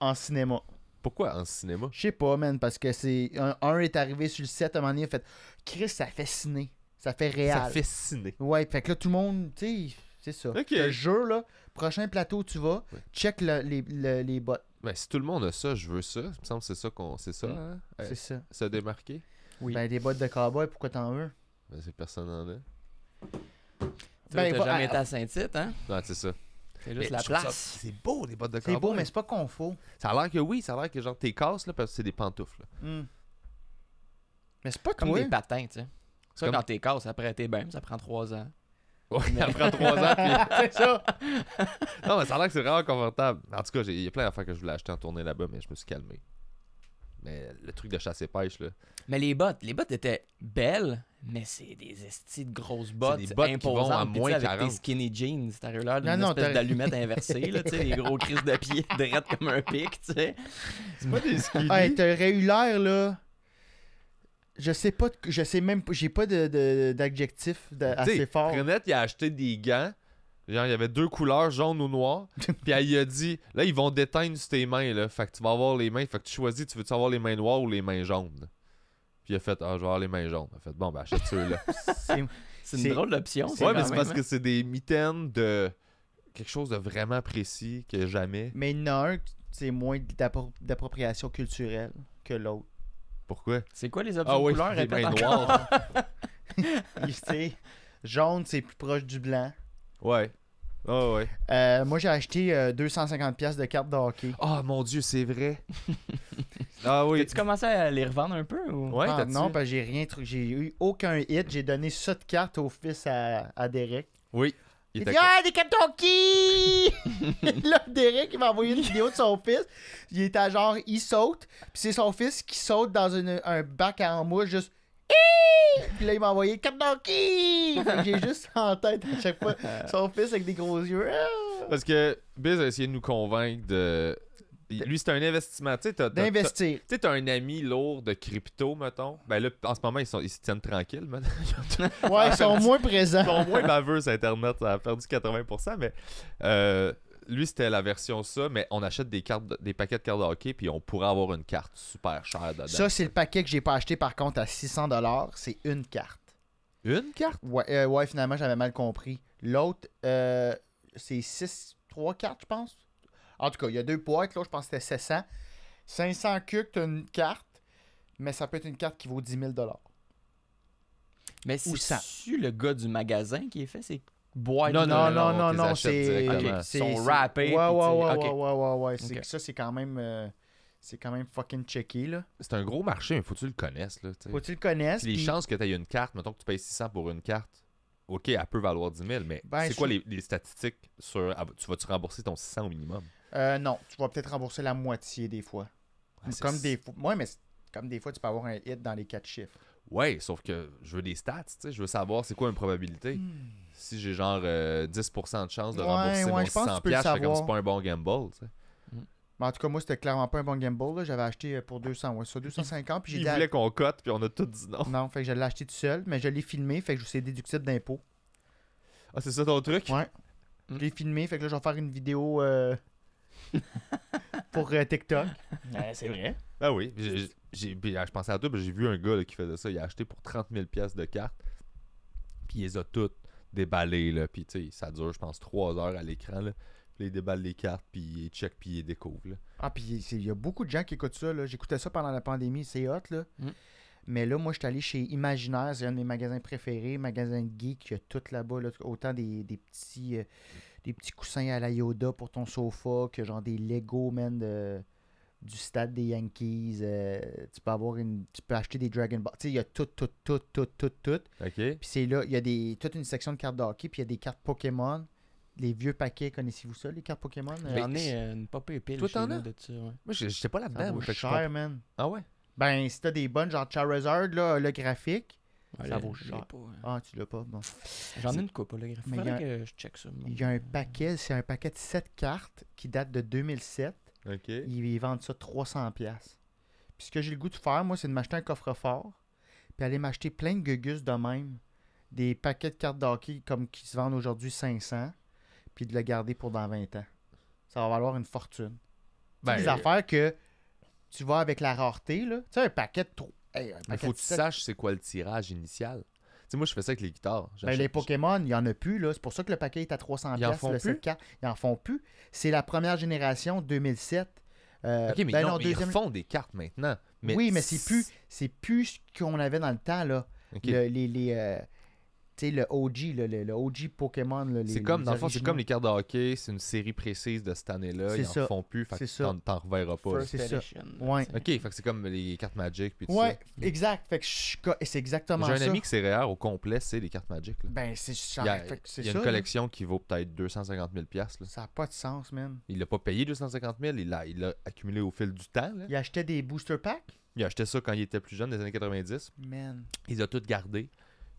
en cinéma. Pourquoi en cinéma? Je sais pas, man, parce que c'est... Un, est arrivé sur le set, à un moment fait « Chris, ça fait ciné. Ça fait réel. » Ça fait ciné. Ouais, fait que là, tout le monde, tu sais, c'est ça. Ok. Le jeu, là, prochain plateau où tu vas, check les, les bottes. Ben, si tout le monde a ça, je veux ça. Il me semble que c'est ça qu'on. C'est ça, hein? C'est ça. Se démarquer. Oui. Ben, des bottes de cowboy, pourquoi t'en veux? Ben, c'est personne en a. Ben, t'as jamais été ah. à Saint-Tite, hein? Non, c'est ça. C'est juste la place. C'est beau, des bottes de cowboy. C'est beau, mais c'est pas confo. Ça a l'air que oui, ça a l'air que genre t'es casse, là, parce que c'est des pantoufles. Hmm. Mais c'est pas comme des patins, tu sais. Ça, quand t'es casse, après t'es bien, ça prend trois ans. Ouais, mais... après trois ans. c'est ça. non, mais ça a l'air que c'est vraiment confortable. En tout cas, il y a plein d'affaires que je voulais acheter en tournée là-bas, mais je me suis calmé. Mais le truc de chasse et pêche, là. Mais les bottes, les bottes étaient belles, mais c'est des estis de grosses bottes, des bottes imposantes. Qui vont à moins avec des skinny jeans, t'as eu l'air d'une espèce d'allumette inversée, là, tu sais, les gros crises de pied, drettes comme un pic, tu sais. C'est pas des skinny. Hey, t'aurais eu l'air, là je sais pas, je sais même pas, j'ai pas d'adjectif de, assez fort. Renette, il a acheté des gants. Genre, il y avait deux couleurs, jaune ou noir. puis elle, il a dit, là, ils vont déteindre sur tes mains, là. Fait que tu vas avoir les mains. Fait que tu choisis, tu veux-tu avoir les mains noires ou les mains jaunes? Puis il a fait, ah, je vais avoir les mains jaunes. fait, bon, ben, achète ceux-là. c'est une drôle d'option, Ouais, mais c'est parce que hein. c'est des mitaines de quelque chose de vraiment précis que jamais. Mais non, c'est moins d'appropriation culturelle que l'autre. Pourquoi? C'est quoi les options ah de couleurs? noir. jaune, c'est plus proche du blanc. Ouais. Ah ouais. Euh, moi, j'ai acheté 250 euh, 250$ de cartes de hockey. Oh mon dieu, c'est vrai. ah oui. tu commencé à les revendre un peu ou... ouais, Non, parce ben, j'ai rien. J'ai eu aucun hit. J'ai donné ça de cartes au fils à, à Derek. Oui. Il, dit Ah, des Kentucky Là, Derek, il m'a envoyé une vidéo de son fils. Il était genre, il saute. Puis c'est son fils qui saute dans un bac à mouche, juste. Puis là, il m'a envoyé Kentucky J'ai juste en tête à chaque fois son fils avec des gros yeux. Parce que Biz a essayé de nous convaincre de lui, c'est un investissement. Tu sais, D'investir. Tu sais, un ami lourd de crypto, mettons. Ben là, en ce moment, ils, sont, ils se tiennent tranquilles. ouais, ils sont moins présents. Ils sont moins baveux sur Internet. Ça a perdu 80%. Mais euh, lui, c'était la version ça. Mais on achète des, cartes, des paquets de cartes de hockey. Puis on pourrait avoir une carte super chère dedans. Ça, c'est le paquet que j'ai pas acheté, par contre, à 600$. C'est une carte. Une carte Ouais, euh, finalement, j'avais mal compris. L'autre, euh, c'est 6, 3 cartes, je pense. En tout cas, il y a deux boîtes, là, je pense que c'était 700. 500 que tu as une carte, mais ça peut être une carte qui vaut 10 000 Mais c'est le gars du magasin qui est fait ces boîtes Non, non, non, non, non, c'est. Ils euh, sont ouais Ouais, ouais, ouais, ouais, ouais, Ça, c'est quand même euh, c'est quand même fucking checky. là. C'est un gros marché, mais faut que tu le connaisses. Là, faut que tu le connaisses. les chances que tu aies une carte, mettons que tu payes 600 pour une carte, ok, elle peut valoir 10 000, mais ben, c'est quoi les, les, statistiques sur. Ah, tu vas te rembourser ton 600 au minimum euh, non, tu vas peut-être rembourser la moitié des fois. comme des fois. Ouais, mais comme des fois, tu peux avoir un hit dans les quatre chiffres. Ouais, sauf que je veux des stats, tu sais, je veux savoir c'est quoi une probabilité. Hmm. Si j'ai genre 10% euh, de chance de rembourser mon 600 c'est pas un bon gamble, tu sais. Hmm. Mais en tout cas, moi, c'était clairement pas un bon gamble. J'avais acheté euh, pour 200, ouais, 250. Il voulait qu'on cote, puis on a tout dit non. Non, fait que je l'ai acheté tout seul, mais je l'ai filmé, fait que je suis déductible d'impôt. Ah, c'est ça ton truc? Ouais. Hmm. Je l'ai filmé, fait que là, je vais faire une vidéo euh, pour euh, TikTok. c'est vrai. Ben oui. J'ai, euh, je pensais à toi, j'ai vu un gars qui faisait ça. Il a acheté pour 30 000 de cartes. Puis il les a toutes déballées. Là. Puis ça dure, je pense, 3 heures à l'écran. Là. il déballe les cartes, puis il check, puis il découvre. Ah, puis il y a beaucoup de gens qui écoutent ça. J'écoutais ça pendant la pandémie. C'est hot, mm. Mais là, moi, je suis allé chez Imaginaire, c'est un de mes magasins préférés, magasin geek, il y a tout là-bas, autant des, petits, euh, des petits coussins à la Yoda pour ton sofa, que genre des Lego, man, de, du stade des Yankees. Euh, tu peux avoir une. acheter des Dragon Ball. Tu sais, il y a tout, tout, tout, tout, tout, tout. OK. Puis c'est là, il y a des, toute une section de cartes de hockey, puis il y a des cartes Pokémon. Les vieux paquets, connaissez-vous ça, les cartes Pokémon? J'en ai euh, une une up pile. en en as? De ça, Moi, j'étais pas là-dedans. C'est cher, man. Ah ouais? Ben, si t'as des bonnes, genre Charizard, là, le graphique, ça vaut cher. Ah, tu l'as pas, J'en ai une coupe, là, il faudrait que je check ça. Il y a un paquet, c'est un paquet de 7 cartes qui date de 2007. Ils, vendent ça 300$. Puis ce que j'ai le goût de faire, moi, c'est de m'acheter un coffre-fort, puis aller m'acheter plein de gugus de même, des paquets de cartes d'hockey comme qui se vendent aujourd'hui 500, puis de le garder pour dans 20 ans. Ça va valoir une fortune. Ben, des euh, affaires que tu vois avec la rareté, là. Tu sais, un paquet de trop il faut que tu saches c'est quoi le tirage initial. Tu sais, moi, je fais ça avec les guitares. Ben, les Pokémon, il n'y en a plus. C'est pour ça que le paquet est à 300 Ils en font plus? Ils en font plus. C'est la première génération, 2007. Euh, OK, mais, ben ils font des cartes maintenant. oui, mais c'est plus, plus ce qu'on avait dans le temps. là. les, euh, sais, le OG, le, OG Pokémon. comme, dans le fond, c'est comme les cartes de hockey, c'est une série précise de cette année-là. Ils n'en font plus, fait que t'en reverras pas. C'est Ouais. Ok, fait c'est comme les cartes Magic. Puis ouais, exact. c'est exactement ça. J'ai un ami qui s'est rare au complet, c'est les cartes Magic. Ben, c'est Il y a, il y a une collection qui vaut peut-être 250 000 Ça n'a pas de sens, même. Il l'a pas payé 250 000, il l'a il accumulé au fil du temps. Là. Il achetait des booster packs. Il achetait ça quand il était plus jeune, des années 90. Il il a tout gardé.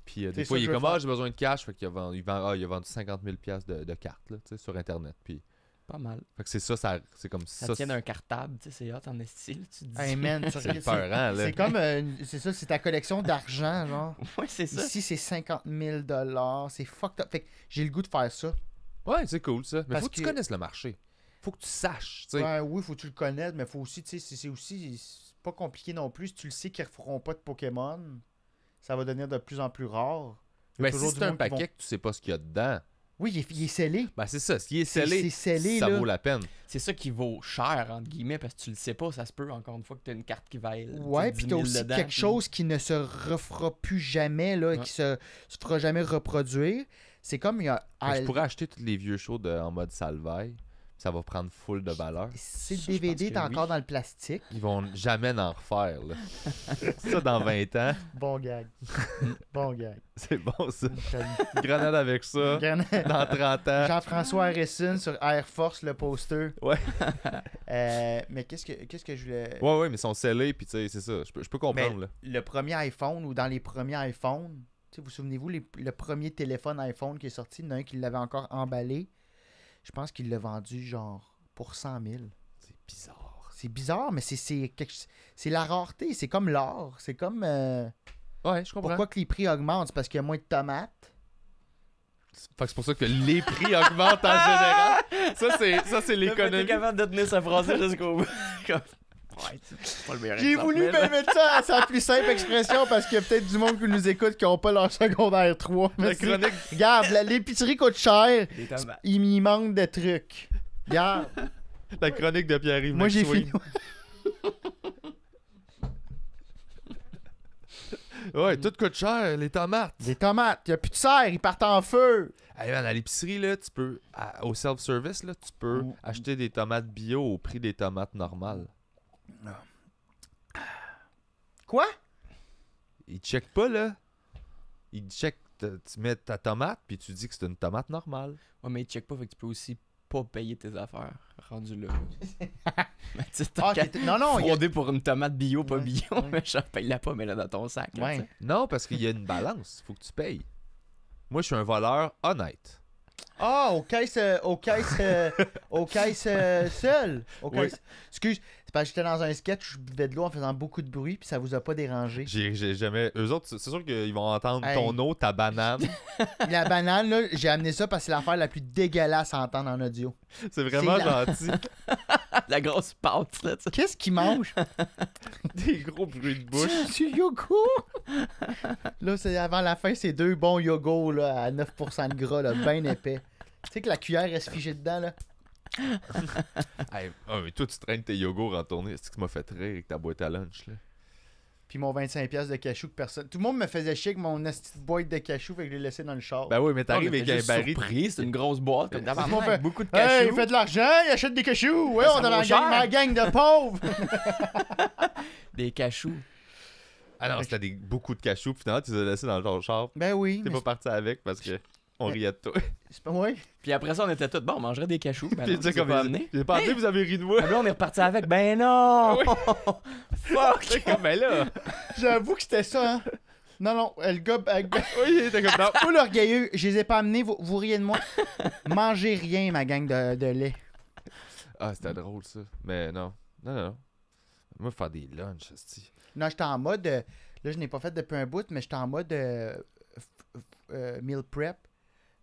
Puis euh, des fois, il est comme Ah, j'ai besoin de cash. Fait qu'il a vendu, il ah, il a vendu 50 000 de, de cartes là, sur Internet. Puis. Pas mal. Fait que c'est ça, ça c'est comme ça. Ça tient d'un cartable, tu sais, c'est hot en style, tu dis. c'est comme, euh, c'est ça, c'est ta collection d'argent, genre. ouais, c'est ça. Ici, c'est 50 000 c'est fucked up. Fait que j'ai le goût de faire ça. Ouais, c'est cool, ça. Mais faut que, tu connaisses le marché. Faut que tu saches, tu sais. Ouais, oui, faut que tu le connaisses, mais faut aussi, tu sais, c'est aussi, pas compliqué non plus. Si tu le sais qu'ils referont pas de Pokémon, ça va devenir de plus en plus rare. Mais ben, si c'est un paquet que tu sais pas ce qu'il y a dedans. Oui, il est, ben, scellé. c'est ça. qui est scellé, c'est, ça vaut la peine. C'est ça qui vaut cher, entre guillemets, parce que tu le sais pas. Ça se peut, encore une fois, que tu as une carte qui vaille. Ouais, puis tu aussi quelque chose qui ne se refera plus jamais, là, qui se, se fera jamais reproduire. C'est comme il y a. Je pourrais acheter tous les vieux shows en mode salvaille ça va prendre full de valeur. Si le DVD est encore dans le plastique. Ils vont jamais en refaire. Là. ça, dans 20 ans. Bon gag. Bon gag. C'est bon, ça. Grenade avec ça. Grenade. Dans 30 ans. Jean-François Harrison sur Air Force, le poster. Ouais. Euh, mais qu'est-ce que, que je voulais. Ouais, ouais, mais ils sont scellés, puis tu sais, c'est ça. Je peux, comprendre. Le premier iPhone ou dans les premiers iPhones, vous, vous souvenez-vous, le premier téléphone iPhone qui est sorti, il y en a un qui l'avait encore emballé. Je pense qu'il l'a vendu genre pour 100 000. C'est bizarre. C'est bizarre, mais c'est la rareté. C'est comme l'or. C'est comme. Euh, ouais, je comprends. Pourquoi que les prix augmentent C'est parce qu'il y a moins de tomates. C'est pour ça que les prix augmentent en général. Ça, c'est l'économie. suis capable de tenir sa français jusqu'au bout. J'ai voulu mettre ça à sa plus simple expression parce qu'il y a peut-être du monde qui nous écoute qui n'ont pas leur secondaire 3. Mais chronique... Regarde, l'épicerie coûte cher. Il m'y manque des trucs. Regarde. La chronique de Pierre-Yves. Moi, j'ai fini. ouais, tout coûte cher. Les tomates. Les tomates. Il n'y a plus de serre. Ils partent en feu. à l'épicerie, là, tu peux, au self-service, là, tu peux acheter des tomates bio au prix des tomates normales. Ah. Quoi? Il check pas, là. Il check, tu mets ta tomate, puis tu dis que c'est une tomate normale. Ouais, mais il check pas, fait que tu peux aussi pas payer tes affaires. Rendu là. mais tu sais, non, non, pour une tomate bio, pas bio, mais je paye la pomme, elle est dans ton sac. Ouais. non, parce qu'il y a une balance. Il Faut que tu payes. Moi, je suis un voleur honnête. Ah, au caisse, euh, au caisse, euh, au caisse euh, seul. Oui. Excuse. C'est parce que j'étais dans un sketch, je buvais de l'eau en faisant beaucoup de bruit, puis ça vous a pas dérangé. J'ai, jamais. Eux autres, c'est sûr qu'ils vont entendre ton eau, ta banane. La banane, là, j'ai amené ça parce que c'est l'affaire la plus dégueulasse à entendre en audio. C'est vraiment gentil. La grosse pâte, là, Qu'est-ce qu'il mange? Des gros bruits de bouche. Du yogourt! là, c'est avant la fin, c'est deux bons yogos là, à 9% de gras, là, bien épais. Tu sais que la cuillère est figée dedans, là. Ah mais toi, tu traînes tes yogos en tournée. C'est ce qui m'a fait rire avec ta boîte à lunch. Là. Puis mon 25$ de cachou que personne. Tout le monde me faisait chier avec mon boîte de cachou, que je l'ai laissé dans le char. Ben oui, mais t'arrives avec un baril. c'est une grosse boîte. beaucoup de cachou il fait de l'argent, il achète des cachous. Ouais, on a la gang, de pauvres. des cachous. Alors, c'était beaucoup de cachous, puis finalement, tu les as laissés dans ton char. Ben oui. T'es pas parti avec parce que on riait de toi. C'est pas moi. Puis après ça, on était tous, bon, on mangerait des cachous. Puis tu sais, pas amené. J'ai pas amené, vous avez ri de moi. Ben là, on est reparti avec, ben non! Fuck! comme, ben là! J'avoue que c'était ça, hein. Non, non, le gars. oui, il comme non. Pas l'orgueilleux, je les ai pas amenés, vous, vous riez de moi. Mangez rien, ma gang de, lait. Ah, c'était drôle, ça. Mais non. Non, non, non. Moi, faire des lunchs, cest Non, j'étais en mode. Euh, là, je n'ai pas fait depuis un bout, mais j'étais en mode euh, euh, meal prep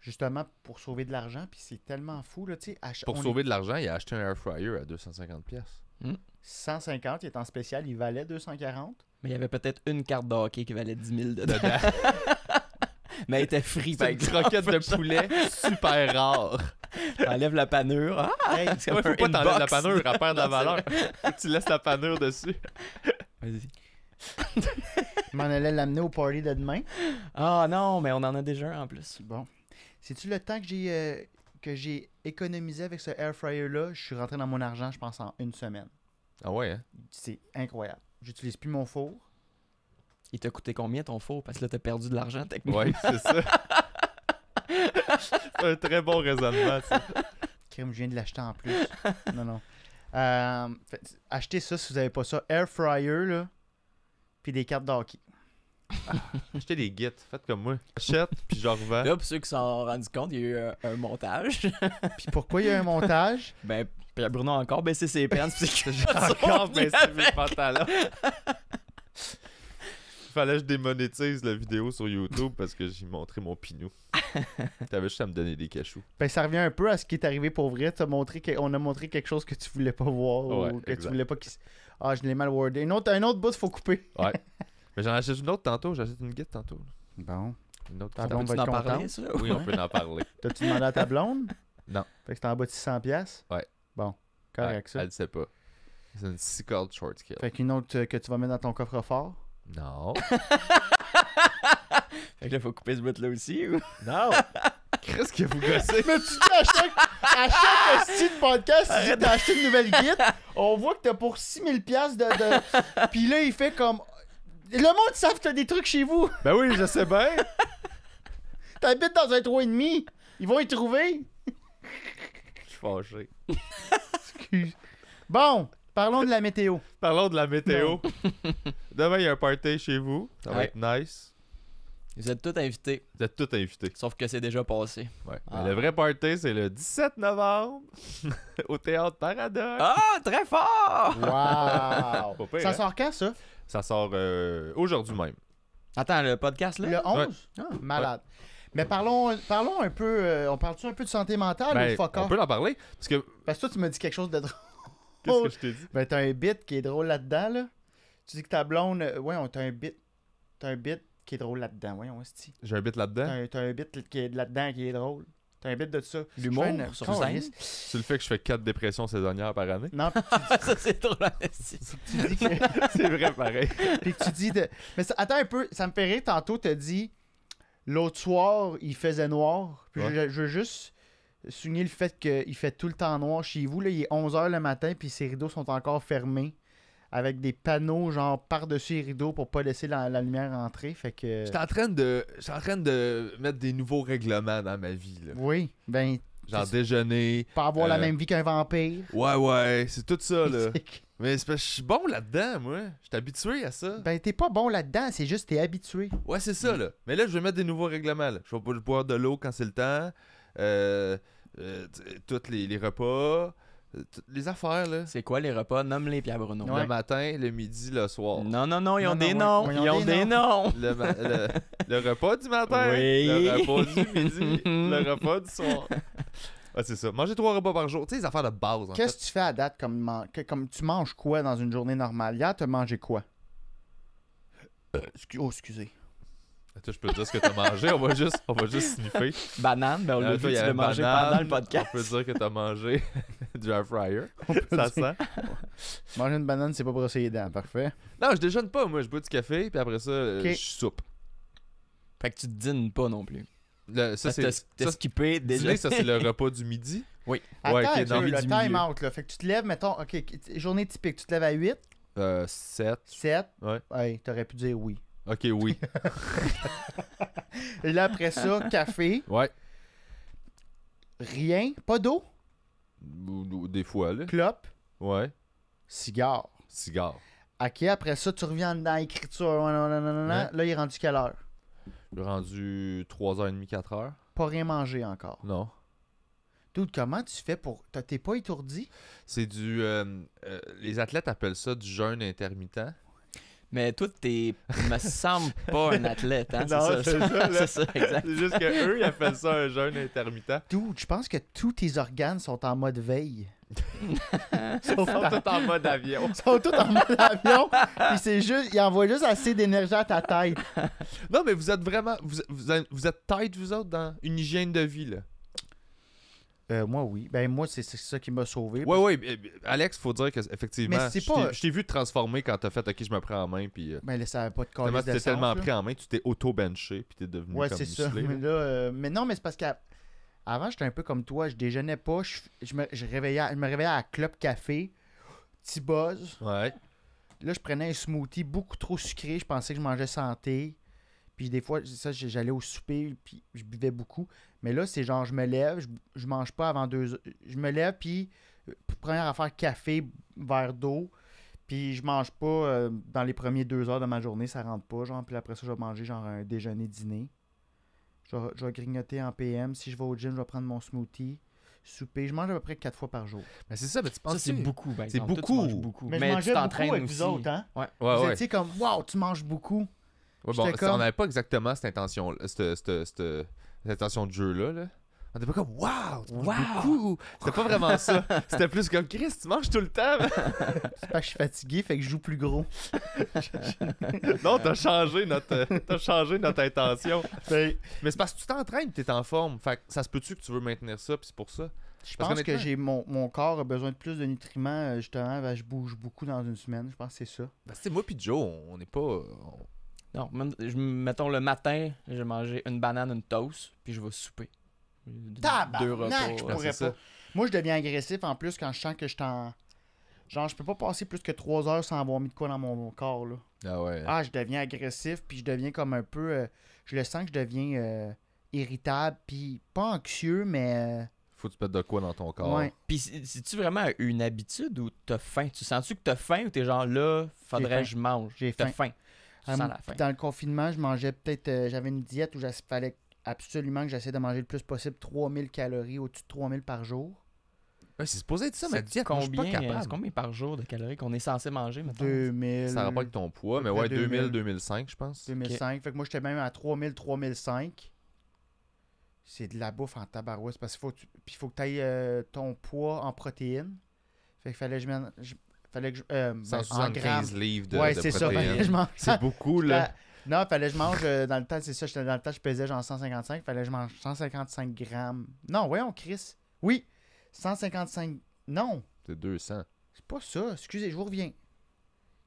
justement pour sauver de l'argent. Puis c'est tellement fou. Là, sais pour sauver de l'argent, il a acheté un air fryer à 250$. Mm. 150, il est en spécial, il valait 240. Mais il y avait peut-être une carte de hockey qui valait 10 000 dedans. Mais elle était frite. Ben, une croquette de poulet super rare. T'enlèves la panure. Ah, faut pas t'enlèves la panure, à perdre la valeur. tu laisses la panure dessus. Vas-y. Je m'en allais l'amener au party de demain. Ah non, mais on en a déjà un en plus. Bon. C'est-tu le temps que j'ai euh, que j'ai économisé avec ce air fryer-là? Je suis rentré dans mon argent, je pense, en une semaine. Ah ouais, hein? C'est incroyable. J'utilise plus mon four. Il t'a coûté combien ton four? Parce que là, t'as perdu de l'argent techniquement. Oui, c'est ça. un très bon raisonnement, ça. je viens de l'acheter en plus. Non, non. Euh, achetez ça si vous n'avez pas ça. Air fryer, là. Puis des cartes d'hockey. J'étais des guides, faites comme moi. Achète, puis je revends. Là, pour ceux qui s'en sont compte, il y a eu euh, un, montage. puis pourquoi il y a eu un montage? Ben, Bruno ben, a encore baissé ses pants, que j'ai encore baissé mes pantalons. Fallait que je démonétise la vidéo sur YouTube parce que j'ai montré mon pinou. T'avais juste à me donner des cachous. Ben, ça revient un peu à ce qui est arrivé pour vrai. as montré On a montré quelque chose que tu voulais pas voir ou que tu voulais pas. Ah, je l'ai mal wordé. Un autre, un autre bout, faut couper. Ouais. Mais j'en achète une autre tantôt, j'achète une guide tantôt. Bon. Une autre Ta blonde va être parler, ça, Oui, on peut en parler. T'as-tu demandé à ta blonde? non. Fait que t'es en bas de 600 pièces Ouais. Bon, correct ça. Elle sait pas. C'est une six short kill. Fait qu'une autre euh, que tu vas mettre dans ton coffre-fort? Non. fait que là, faut couper ce bout-là aussi, ou? Non! Qu'est-ce que vous gossez? Mais tu dis à chaque, à podcast, tu dis t'as une nouvelle guide. On voit que t'as pour 6000$ de, de. Puis là, il fait comme le monde savent que t'as des trucs chez vous. Ben oui, je sais bien. T'habites dans un et demi, Ils vont y trouver. Je suis fâché. Excuse. Bon, parlons de la météo. Parlons de la météo. Demain, il y a un party chez vous. Ça va être nice. Vous êtes tous invités. Vous êtes tous invités. Sauf que c'est déjà passé. Ah. le vrai party, c'est le 17 novembre au Théâtre Paradoxe. Ah, très fort! Wow. Ça hein? sort quand, ça? Ça sort euh, aujourd'hui même. Attends, le podcast là? Le 11? Ah, malade. Mais parlons, parlons un peu. Euh, on parle-tu un peu de santé mentale ou ben, fuck On peut en parler. Parce que... parce que toi, tu m'as dit quelque chose de drôle. Qu'est-ce que je t'ai dit? Ben, t'as un bit qui est drôle là-dedans. Là. Tu dis que ta blonde. Euh, oui, on t'a un bit. T'as un bit qui est drôle là-dedans. Voyons, stylé. J'ai un bit là-dedans? T'as un, un bit qui est là-dedans qui est drôle. T'as un de ça. L'humour sur scène. C'est le fait que je fais 4 dépressions saisonnières par année. Non, ça c'est trop la C'est vrai pareil. Puis tu dis de. Mais attends un peu, ça me fait rire. Tantôt, t'as dit l'autre soir, il faisait noir. Puis je, veux juste souligner le fait qu'il fait tout le temps noir chez vous. Là, il est 11h le matin, puis ses rideaux sont encore fermés avec des panneaux genre par-dessus les rideaux pour pas laisser la, lumière entrer. Fait que. J'étais en train de. en train de mettre des nouveaux règlements dans ma vie. Là. Oui. Ben. Genre déjeuner. Pas avoir la euh, même vie qu'un vampire. Ouais, ouais. C'est tout ça, là. Mais c'est parce je suis bon là-dedans, moi. Je suis habitué à ça. Ben, t'es pas bon là-dedans, c'est juste que t'es habitué. Ouais, c'est ça, là. Mais là, je vais mettre des nouveaux règlements. Je vais pas boire de l'eau quand c'est le temps. Euh, euh, tous les, repas. Euh, les affaires, là. C'est quoi les repas? Nomme-les, Pierre Bruno. Le matin, le midi, le soir. Non, non, non, ils ont des noms. ils, ont des, noms. Le, repas du matin. Oui. Le repas du midi. le repas du soir. Ah, c'est ça. Manger trois repas par jour. Tu sais, les affaires de base. Qu'est-ce que tu fais à date comme, comme tu manges quoi dans une journée normale? Hier, tu as mangé quoi? Euh, oh, excusez je peux te dire ce que t'as mangé, on va juste, on va juste sniffer. Banane, mais on ben, euh, lieu de tu l'as euh, pendant le podcast. On peut dire que t'as mangé du air fryer. Ça sent. Manger une banane, c'est pas pour les dents, parfait. Non, je déjeune pas, moi, je bois du café, puis après ça, euh, je soupe. Fait que tu te dînes pas non plus. Le, ça, c'est. T'as skippé déjà. ça, c'est le repas du midi. Oui. Ouais, Attends, le, le time out, là. Fait que tu te lèves, mettons, OK, journée typique, tu te lèves à 8. 7. 7. Ouais. Ouais, t'aurais pu dire oui. Ok, oui. là, après ça, café, Ouais. rien, pas d'eau, Des fois, là. clope, Ouais. cigare. Cigare. Ok, après ça, tu reviens dans l'écriture. Là, il est rendu quelle heure? Il est rendu 3h30, 4h. Pas rien mangé encore. Non. Dude, comment tu fais pour. T'es pas étourdi? C'est du. Euh, euh, les athlètes appellent ça du jeûne intermittent. Mais toi, t'es, me semble pas un athlète, hein? Non, c'est ça, c'est ça, C'est juste eux ils appellent ça un jeûne intermittent. Tout, je pense que tous tes organes sont en mode veille. Ils sont tous en mode avion. Ils sont tous en mode avion. Puis c'est juste, ils envoient juste assez d'énergie à ta tête. Non, mais vous êtes vraiment, vous, vous, vous êtes tight vous autres, dans une hygiène de vie, là. Euh, moi, oui. Ben, moi, c'est ça qui m'a sauvé. Oui, oui. Alex, faut dire qu'effectivement, effectivement je t'ai vu te transformer quand t'as fait OK, je me prends en main. Puis, euh, ben, ça n'avait pas de Tu t'es tellement pris en main, tu t'es auto-benché, puis t'es devenu ouais, comme c'est ça. Mais, euh, mais non, mais c'est parce qu'avant, j'étais un peu comme toi. Je déjeunais pas. Je, me, je réveillais, à... je me réveillais à Club Café, petit buzz. Ouais. Là, je prenais un smoothie beaucoup trop sucré. Je pensais que je mangeais santé. Puis des fois, ça, j'allais au souper, puis je buvais beaucoup. Mais là, c'est genre, je me lève, je, mange pas avant deux heures. Je me lève, puis euh, première affaire, café, verre d'eau. Puis je mange pas euh, dans les premiers deux heures de ma journée, ça rentre pas. Genre, puis après ça, je vais manger genre un déjeuner-dîner. Je, vais, grignoter en PM. Si je vais au gym, je vais prendre mon smoothie. Souper. Je mange à peu près quatre fois par jour. Mais c'est ça, tu penses que c'est beaucoup. c'est beaucoup. beaucoup. Mais, je tu t'entraînes aussi. vous hein? Ouais, vous comme, wow, tu manges beaucoup on n'avait pas exactement cette intention, cette, cette, intention de jeu-là. On était pas comme Waouh! Wow, C'était pas vraiment ça. C'était plus comme Chris, tu manges tout le temps. C'est pas que je suis fatigué, fait que je joue plus gros. non, t'as changé notre as changé notre intention. Ben, Mais, c'est parce que tu t'entraînes, t'es en forme. Fait ça se peut-tu que tu veux maintenir ça, puis c'est pour ça. Je pense que j'ai mon, corps a besoin de plus de nutriments euh, justement. je bouge beaucoup dans une semaine. Je pense que c'est ça. Ben, c'est moi puis Joe, on n'est pas. Non, mettons le matin, j'ai mangé une banane, une toast, puis je vais souper. Tabac! je pourrais pas. Moi, je deviens agressif en plus quand je sens que je t'en. Genre, je peux pas passer plus que trois heures sans avoir mis de quoi dans mon corps, là. Ah ouais. Ah, je deviens agressif, puis je deviens comme un peu. Euh, je le sens que je deviens euh, irritable, puis pas anxieux, mais. Euh, Faut que tu pètes de quoi dans ton corps. Puis, c'est-tu vraiment une habitude ou t'as faim Tu sens-tu que t'as faim ou t'es genre là, faudrait que je mange J'ai faim. Ah, dans le confinement, je mangeais peut-être, euh, j'avais une diète où il fallait absolument que j'essaie de manger le plus possible 3000 calories, au-dessus de 3000 par jour. c'est supposé être ça, mais diète, combien, euh, combien par jour de calories qu'on est censé manger maintenant 2000. Ça rapporte ton poids, mais ouais, 2000, 2005, je pense. 2005. Fait que moi, j'étais même à 3000, 3005. C'est de la bouffe en tabarousse parce qu'il faut, faut que tu ailles euh, ton poids en protéines. Fait fallait que je, Fallait que je, euh, ben, grammes 175 livres de, ouais, c'est ça. c'est beaucoup, là. Non, fallait que je mange, euh, dans le temps, c'est ça, dans le temps, je pesais genre 155, fallait que je mange 155 grammes. Non, voyons, Chris. Oui, 155, non. C'est 200. C'est pas ça, excusez, je vous reviens.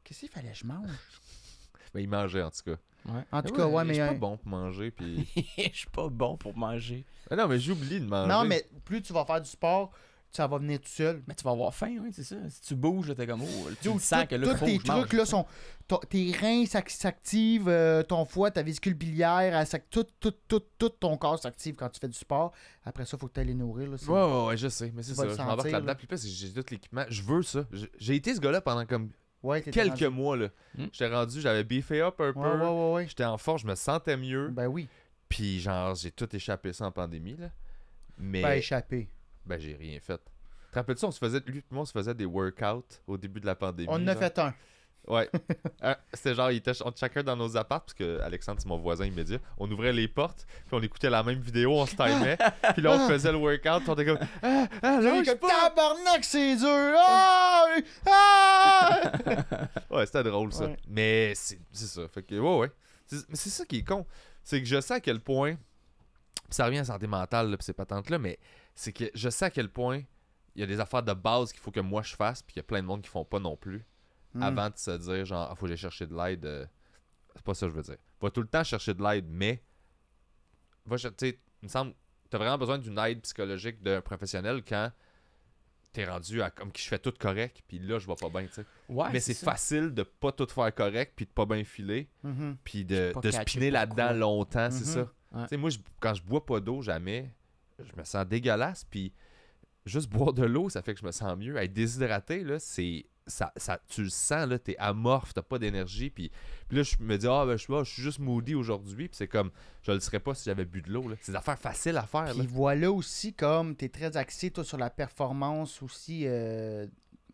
Qu'est-ce qu'il fallait que je mange? mais il mangeait, en tout cas. Ouais. En tout cas, ouais, mais. Je suis pas bon pour manger, puis. Je suis pas bon pour manger. Ah non, mais j'oublie de manger. Non, mais plus tu vas faire du sport, ça va venir tout seul. Mais tu vas avoir faim, hein, c'est ça. Si tu bouges, t'es comme, oh, tu sens que là, Tous tes trucs, là, sont. Tes reins s'activent, euh, ton foie, ta vésicule biliaire, tout, tout, tout, tout ton corps s'active quand tu fais du sport. Après ça, il faut que tu ailles les nourrir. Là, ouais, ouais, je sais. Mais c'est ça. Je m'embarque là-dedans. Puis parce que j'ai tout l'équipement. Je veux ça. J'ai été ce gars-là pendant comme. quelques mois, là. Hmm. J'étais rendu, j'avais beefé up un peu. Ouais, ouais, J'étais en forme, je me sentais mieux. Ben oui. Puis, genre, j'ai tout échappé ça en pandémie, là. Ben, mais. Pas échappé ben j'ai rien fait. Te rappelles-tu, on se faisait, lui et moi, on se faisait des workouts au début de la pandémie. On en a fait un. Ouais. Euh, c'était genre, il était chacun dans nos apparts, parce que Alexandre, c'est mon voisin immédiat. On ouvrait les portes, puis on écoutait la même vidéo, on se timait, puis là, on faisait le workout, puis on était comme, ah, ah, là, tabarnak, c'est dur! Ah! ah! ouais, c'était drôle, ça. Mais c'est ça. Fait que, ouais, ouais. Mais c'est ça qui est con. C'est que je sais à quel point, ça revient à la santé mentale, là, pis ces patentes-là, mais c'est que je sais à quel point il y a des affaires de base qu'il faut que moi je fasse, puis il y a plein de monde qui font pas non plus, hmm. avant de se dire, genre, Il ah, faut aller chercher de l'aide. Euh, c'est pas ça que je veux dire. Va tout le temps chercher de l'aide, mais. Va, tu il me semble, t'as vraiment besoin d'une aide psychologique d'un professionnel quand tu es rendu à comme que je fais tout correct, puis là, je vois pas bien, tu sais. mais c'est facile de pas tout faire correct, puis de pas bien filer, mm-hmm. puis de, de spinner là-dedans longtemps, c'est mm-hmm. ça. Tu sais, moi, quand je bois pas d'eau, jamais, je me sens dégueulasse. Puis juste boire de l'eau, ça fait que je me sens mieux. Être déshydraté, là, c'est. Ça, tu le sens, là, t'es amorphe, t'as pas d'énergie. Puis, là, je me dis, ah, ben, je, suis juste maudit aujourd'hui. Puis c'est comme, je le serais pas si j'avais bu de l'eau. C'est des affaires faciles à faire. Puis voilà aussi, comme, t'es très axé, toi, sur la performance aussi. Euh,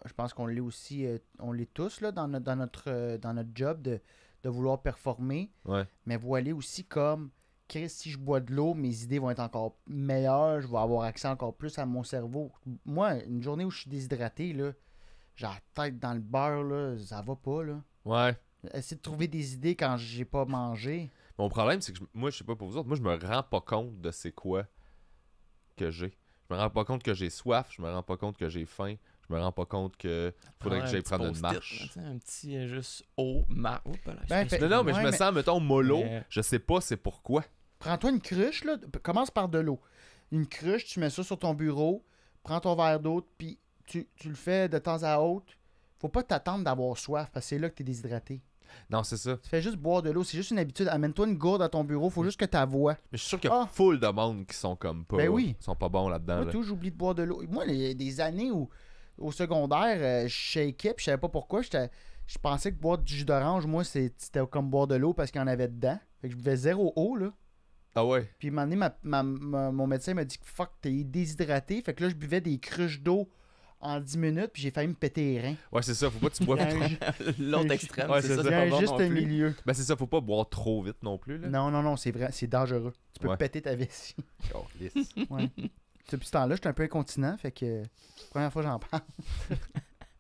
je pense qu'on l'est aussi, euh, on l'est tous, là, dans, notre, euh, dans notre job de, de vouloir performer. Ouais. Mais voilà aussi comme Chris, si je bois de l'eau, mes idées vont être encore meilleures, je vais avoir accès encore plus à mon cerveau. Moi, une journée où je suis déshydraté, là, j'ai la tête dans le beurre, là, ça va pas, Ouais. Essayer de trouver des idées quand j'ai pas mangé. Mon problème, c'est que moi, je sais pas pour vous autres, moi, je me rends pas compte de c'est quoi que j'ai. Je me rends pas compte que j'ai soif, je me rends pas compte que j'ai faim, je me rends pas compte que faudrait que j'aille prendre une marche. Un petit euh, juste haut marche. Ben, non, mais je me sens, mettons, mollo, je sais pas c'est pourquoi prends-toi une cruche, là. Commence par de l'eau. Une cruche, tu mets ça sur ton bureau, prends ton verre d'eau, puis tu, le fais de temps à autre. Faut pas t'attendre d'avoir soif, parce que c'est là que tu es déshydraté. Non, c'est ça. Tu fais juste boire de l'eau, c'est juste une habitude. Amène-toi une gourde à ton bureau, faut juste que tu voix. Mais je suis sûr qu'il y a ah. full de monde qui sont comme pas. Ben oui. sont pas bons là-dedans. Moi, toujours toujours j'oublie de boire de l'eau. Moi, il y a des années où, au secondaire, euh, je shakeais, puis je savais pas pourquoi. Je pensais que boire du jus d'orange, moi, c'était comme boire de l'eau parce qu'il y en avait dedans. je buvais zéro eau, là. Ah ouais? Puis, à un moment donné, mon médecin m'a dit que fuck, t'es déshydraté. Fait que là, je buvais des cruches d'eau en 10 minutes, puis j'ai failli me péter les reins. Ouais, c'est ça, faut pas que tu bois L'autre extrême, c'est ça. juste un milieu. Ben, c'est ça, faut pas boire trop vite non plus. Là. Non, non, non, c'est vrai, c'est dangereux. Tu peux péter ta vessie. Oh, lisse. ouais. Depuis ce temps-là, j'étais un peu incontinent, fait que première fois j'en parle.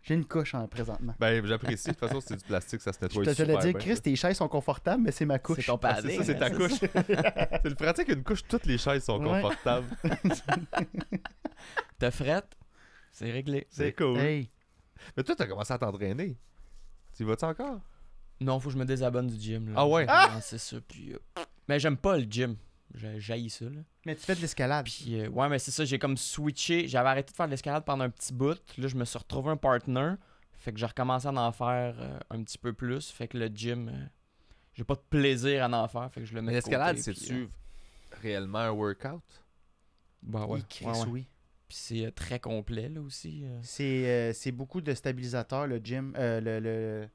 J'ai une couche en hein, présentement. Ben, j'apprécie. De toute façon, c'est du plastique, ça se nettoie Je te l'ai dire, Chris, tes chaises sont confortables, mais c'est ma couche. C'est ton ah, C'est ça, c'est ta hein, couche. c'est le pratique, une couche, toutes les chaises sont confortables. T'as frette, c'est réglé. C'est cool. Mais toi, t'as commencé à t'entraîner. Tu vas-tu encore? Non, faut que je me désabonne du gym. Là. Ah ouais? Ah! C'est ça, puis... Euh, mais j'aime pas le gym j'ai ça. Là. Mais tu fais de l'escalade. Puis, euh, ouais, mais c'est ça, j'ai comme switché. J'avais arrêté de faire de l'escalade pendant un petit bout. Là, je me suis retrouvé un partner. Fait que j'ai recommencé à en faire euh, un petit peu plus. Fait que le gym, euh, j'ai pas de plaisir à en faire. Fait que je le mets Mais l'escalade, c'est-tu réellement un workout? Bah ouais. oui. c'est très complet là aussi. C'est beaucoup de stabilisateurs, le gym. le... le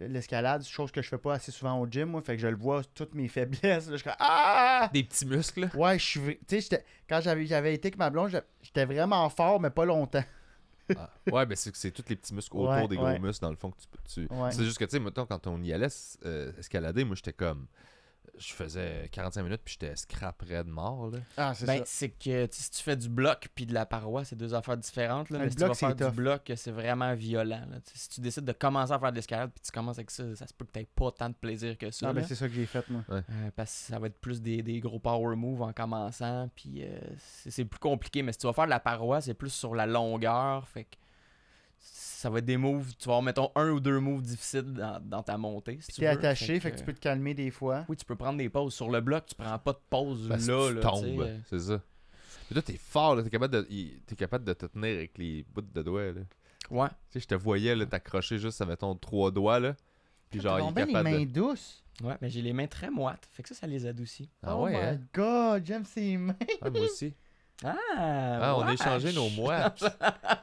l'escalade, chose que je fais pas assez souvent au gym, moi, fait que je le vois, toutes mes faiblesses, je crois ah! Des petits muscles. Ouais, je suis, tu sais, quand j'avais, j'avais été avec ma blonde, j'étais vraiment fort, mais pas longtemps. Ah. ouais, ben c'est, c'est tous les petits muscles autour des gros muscles, dans le fond, que tu C'est juste que, tu sais, mettons, quand on y allait euh, escalader, moi, j'étais comme je faisais 45 minutes puis j'étais scraperais de mort. Ah, c'est ben, C'est que si tu fais du bloc puis de la paroi, c'est deux affaires différentes. Là, ben, mais si tu vas faire du bloc, euh, c'est vraiment violent. Si tu décides de commencer à faire de l'escalade puis tu commences avec ça, ça se peut peut-être pas tant de plaisir que ça. Ah, ben, c'est ça que j'ai fait, moi. Euh, parce que ça va être plus des, gros power moves en commençant. Puis euh, c'est plus compliqué. Mais si tu vas faire de la paroi, c'est plus sur la longueur. Fait que ça va être des moves. Tu vas avoir, mettons, un ou deux moves difficiles dans, ta montée. Si tu es attaché, fait, que, tu peux te calmer des fois. Oui, tu peux prendre des pauses. Sur le bloc, tu prends pas de pause Parce là. Que tu tombes, c'est ça. Mais toi, t'es fort, t'es capable, de, es capable de te tenir avec les bouts de doigts. Là. Ouais. Tu sais, je te voyais t'accrocher juste à, ton trois doigts. Là, puis ah, genre, il est capable les mains douces. Ouais, mais j'ai les mains très moites. Fait que ça, ça les adoucit. Ah oh ouais? my hein? god, j'aime ces mains. Ah, moi aussi. Ah, ah on a échangé nos moites.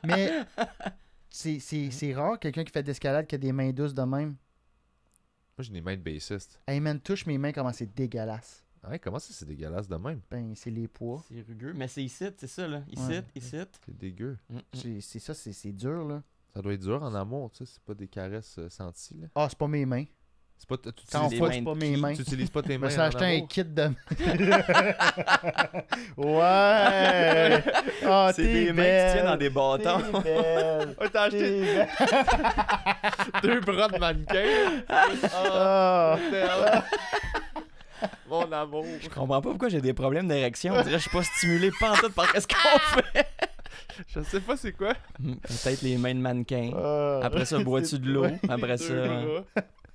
mais Mhm. C'est rare quelqu'un qui fait de l'escalade qui a des mains douces de même. Moi, j'ai des mains de bassiste. Hey man, touche mes mains, comment c'est dégueulasse. Ah ouais, comment ça, c'est dégueulasse de même? Ben, c'est les poids. C'est rugueux, mais c'est ici, c'est ça, là. Ici, ici. C'est dégueu. Mm, mm. C'est ça, c'est dur, là. Ça doit être dur en amour, tu sais, c'est pas des caresses euh, senties, là. Ah, c'est pas mes mains pas, tu utilises pas, mains. Tu utilises pas tes mains. Je acheté un kit de. ouais! Oh, c'est des mains qui tiennent dans des bâtons. oh, t'as acheté deux bras de mannequin. Oh, Mon amour. Je comprends pas pourquoi j'ai des problèmes d'érection. On dirait que je suis pas stimulé par ce qu'on fait. Je sais pas c'est quoi. Hmm, peut-être les mains de mannequin. Après ça, bois-tu de l'eau. Après ça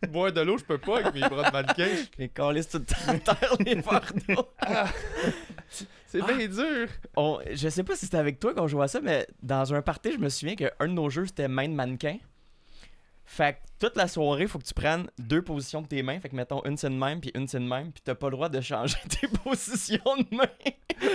boire de l'eau, je peux pas avec mes bras de mannequin. Les câlisses tout le temps, les fardeaux. C'est bien dur. je sais pas si c'était avec toi qu'on jouait à ça, mais dans un party, je me souviens qu'un de nos jeux, c'était Main de mannequin. Fait que toute la soirée, faut que tu prennes deux positions de tes mains. Fait que mettons une c'est de même, puis une c'est de même, puis t'as pas le droit de changer tes positions de main.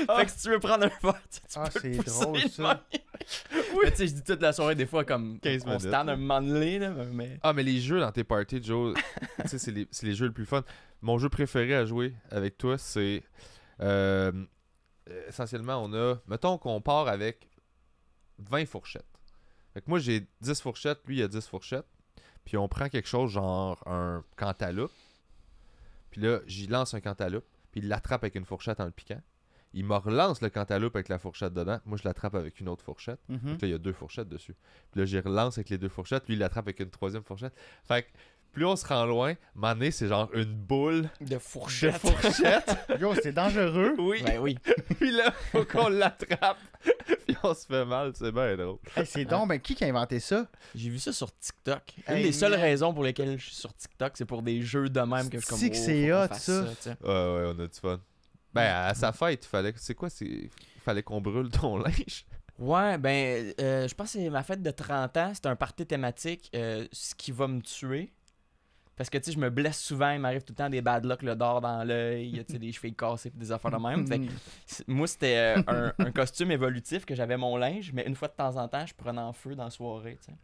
Ah. fait que si tu veux prendre un vote, tu, ah, peux drôle, ça. oui. tu sais, je dis toute la soirée des fois comme 15 on se un mais... Ah, mais les jeux dans tes parties, Joe, tu sais, c'est les, les, jeux les plus fun. Mon jeu préféré à jouer avec toi, c'est... Euh, essentiellement, on a... Mettons qu'on part avec 20 fourchettes. Fait que moi, j'ai 10 fourchettes, lui, il a 10 fourchettes. Puis on prend quelque chose, genre un cantaloupe. Puis là, j'y lance un cantaloupe. Puis il l'attrape avec une fourchette en le piquant. Il me relance le cantaloupe avec la fourchette dedans. Moi, je l'attrape avec une autre fourchette. Mhm. là, il y a deux fourchettes dessus. Puis là, j'y relance avec les deux fourchettes. Lui, il l'attrape avec une troisième fourchette. Fait que plus on se rend loin, mané c'est genre une boule de fourchette. fourchette. Yo, c'est dangereux. Oui. Ben oui. puis là, faut qu'on l'attrape. puis on se fait mal, c'est bien drôle. c'est donc, ben qui qui a inventé ça J'ai vu ça sur TikTok. une des seules raisons pour lesquelles je suis sur TikTok, c'est pour des jeux de même que je C'est que c'est hot ça. ça ouais, ouais, on a du fun. Ben à sa fête, fallait c'est quoi c'est fallait qu'on brûle ton linge. Ouais, ben, euh, je pense que c'est ma fête de 30 ans. C'est un party thématique, euh, ce qui va me tuer. Parce que, tu je me blesse souvent, il m'arrive tout le temps des bad luck, le dard dans l'œil, tu sais, des cheveux cassés, des affaires de même. Mm. moi, c'était euh, un, costume évolutif que j'avais mon linge, mais une fois de temps en temps, je prenais en feu dans la soirée, tu sais.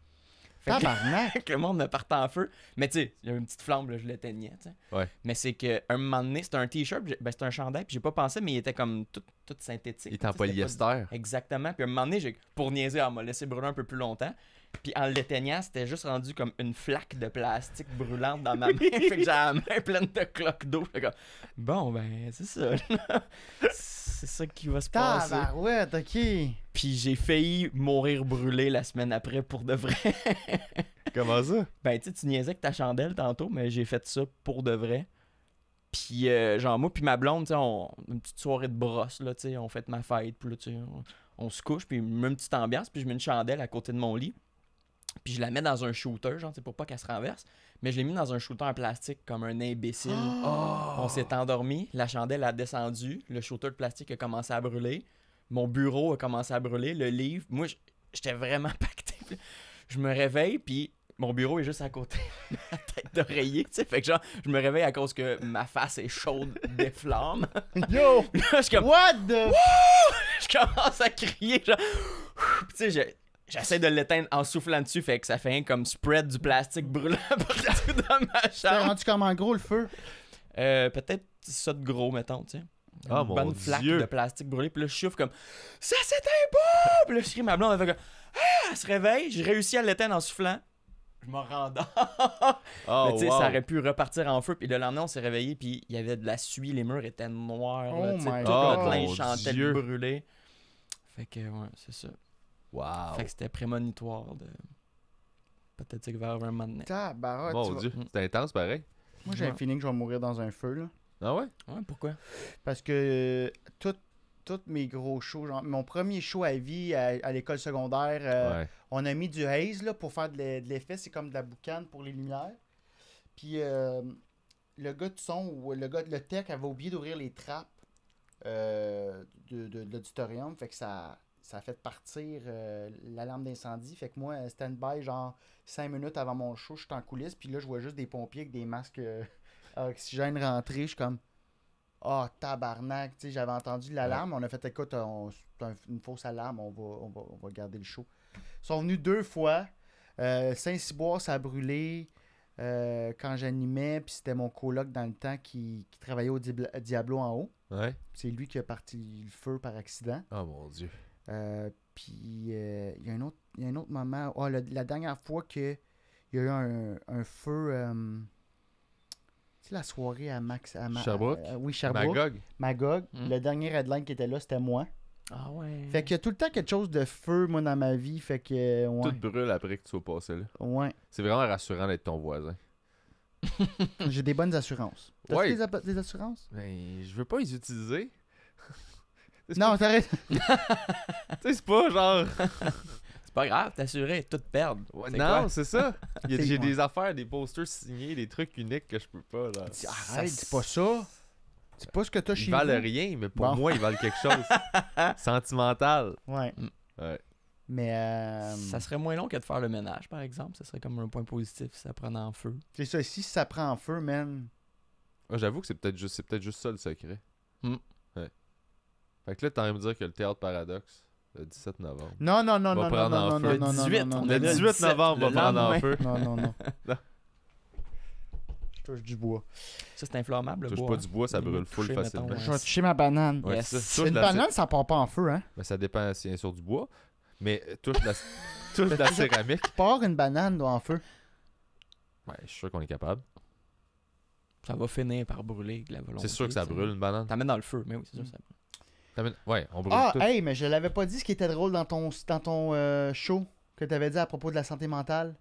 Fait que, le monde me partait en feu. Mais tu sais, il y a une petite flamme, je l'éteignais. Ouais. Mais c'est que un moment donné, c'était un t-shirt, ben, c'était un chandail, puis j'ai pas pensé, mais il était comme tout, synthétique. Il était en polyester. Exactement. Puis un moment donné, pour niaiser, on m'a laissé brûler un peu plus longtemps. Puis en l'éteignant, c'était juste rendu comme une flaque de plastique brûlante dans ma main. fait que j'ai la main pleine de cloques d'eau. Fait bon, ben, c'est ça. c'est ça qui va se passer. Ah, ouais, ok. Puis j'ai failli mourir brûlé la semaine après pour de vrai. Comment ça? Ben, tu tu niaisais que ta chandelle tantôt, mais j'ai fait ça pour de vrai. Puis, euh, genre, moi, puis ma blonde, tu on une petite soirée de brosse, là, tu on fait ma fête, puis là, tu on, on se couche, puis une petite ambiance, puis je mets une chandelle à côté de mon lit. Puis je la mets dans un shooter, genre, pour pas qu'elle se renverse. Mais je l'ai mis dans un shooter en plastique comme un imbécile. Ah! On s'est endormi, la chandelle a descendu, le shooter de plastique a commencé à brûler, mon bureau a commencé à brûler, le livre. Moi, j'étais vraiment pacté. Je me réveille, puis mon bureau est juste à côté de ma tête d'oreiller, tu sais. Fait que genre, je me réveille à cause que ma face est chaude des flammes. Yo! je What the? Je commence à crier, genre. tu sais, J'essaie de l'éteindre en soufflant dessus, fait que ça fait un comme spread du plastique brûlant partout dans ma chambre. rendu en gros le feu? Euh, peut-être ça de gros, mettons, tu sais. une ah, bonne flaque de plastique brûlé. Puis là, je chauffe comme Ça c'est un Puis là, je crie ma blonde, elle fait comme Ah, elle se réveille. J'ai réussi à l'éteindre en soufflant. Je m'en rends, oh, tu sais, ça aurait pu repartir en feu. Puis le lendemain, on s'est réveillé. Puis il y avait de la suie. Les murs étaient noirs. Oh là, Tout God. notre linge oh, chantait brûlé. Fait que, ouais, c'est ça. Wow. Fait que c'était prémonitoire de. Peut-être que avoir un moment donné. Dieu, mm. intense pareil. Moi, j'ai un feeling que je vais mourir dans un feu, là. Ah ouais? Ouais, pourquoi Parce que euh, toutes tous mes gros shows, genre, mon premier show à vie à, l'école secondaire, euh, on a mis du haze là, pour faire de l'effet. C'est comme de la boucane pour les lumières. Puis euh, le gars de son, ou le gars de le tech avait oublié d'ouvrir les trappes de l'auditorium. Fait que ça, ça a fait partir euh, l'alarme d'incendie. Fait que moi, euh, stand-by, genre cinq minutes avant mon show, je suis en coulisses, puis là, je vois juste des pompiers avec des masques euh, oxygène rentrer, Je suis comme, oh tabarnak, tu sais, j'avais entendu l'alarme. On a fait, écoute, c'est une fausse alarme, on va, on, garder le show. Ils sont venus deux fois. Saint-Cyboire, ça a brûlé. quand j'animais, puis c'était mon coloc dans le temps qui, travaillait au Diablo en haut. C'est lui qui a parti le feu par accident. Oh mon dieu. Euh, puis euh, il y a un autre, un autre moment. Oh, la, dernière fois qu'il y a eu un, feu. Euh, c'est la soirée à Max. oui, Magog. Hmm. Le dernier headline qui était là, c'était moi. Ah ouais. Fait qu'il y a tout le temps quelque chose de feu, moi, dans ma vie. Fait que. Tout brûle après que tu sois passé là. Ouais. C'est vraiment rassurant d'être ton voisin. J'ai des bonnes assurances. T'as ouais. des, assurances? Ben, je veux pas les utiliser. Non, t'arrêtes. tu sais, c'est pas genre. c'est pas grave, t'assurer, tout perdre. non, c'est ça. J'ai des affaires, des posters signés, des trucs uniques que je peux pas. arrête, c'est pas ça. C'est pas ce que t'as chez Ils valent rien, mais pour moi, ils valent quelque chose. Sentimental. Ouais. Mm. ouais. Mais. Euh, ça serait moins long que de faire le ménage, par exemple. Ça serait comme un point positif si ça prenait en feu. C'est ça, si ça prend en feu, man. Ah, j'avoue que c'est peut-être juste, peut juste ça le secret. Mm. Fait que là, t'as envie de dire que le théâtre Paradoxe, le 17 novembre. Non, non, non, va non, prendre non, en feu. Le 18 novembre va prendre en feu. Non, non, non. Je touche du bois. Ça, c'est inflammable, le Touche pas hein. du bois, ça brûle full facilement. Je vais toucher ma banane. Une banane, ça part pas en feu, hein? Mais ben, ça dépend si c'est sur du bois, mais euh, touche la, touche la céramique. pars une banane en feu. Ouais, je suis sûr qu'on est capable. Ça va finir par brûler de la volonté. C'est sûr que ça brûle une banane. T'amènes dans le feu, mais oui, c'est sûr que ça brûle. Ouais, on Ah, hey, mais je l'avais pas dit ce qui était drôle dans ton, dans ton euh, show que tu avais dit à propos de la santé mentale.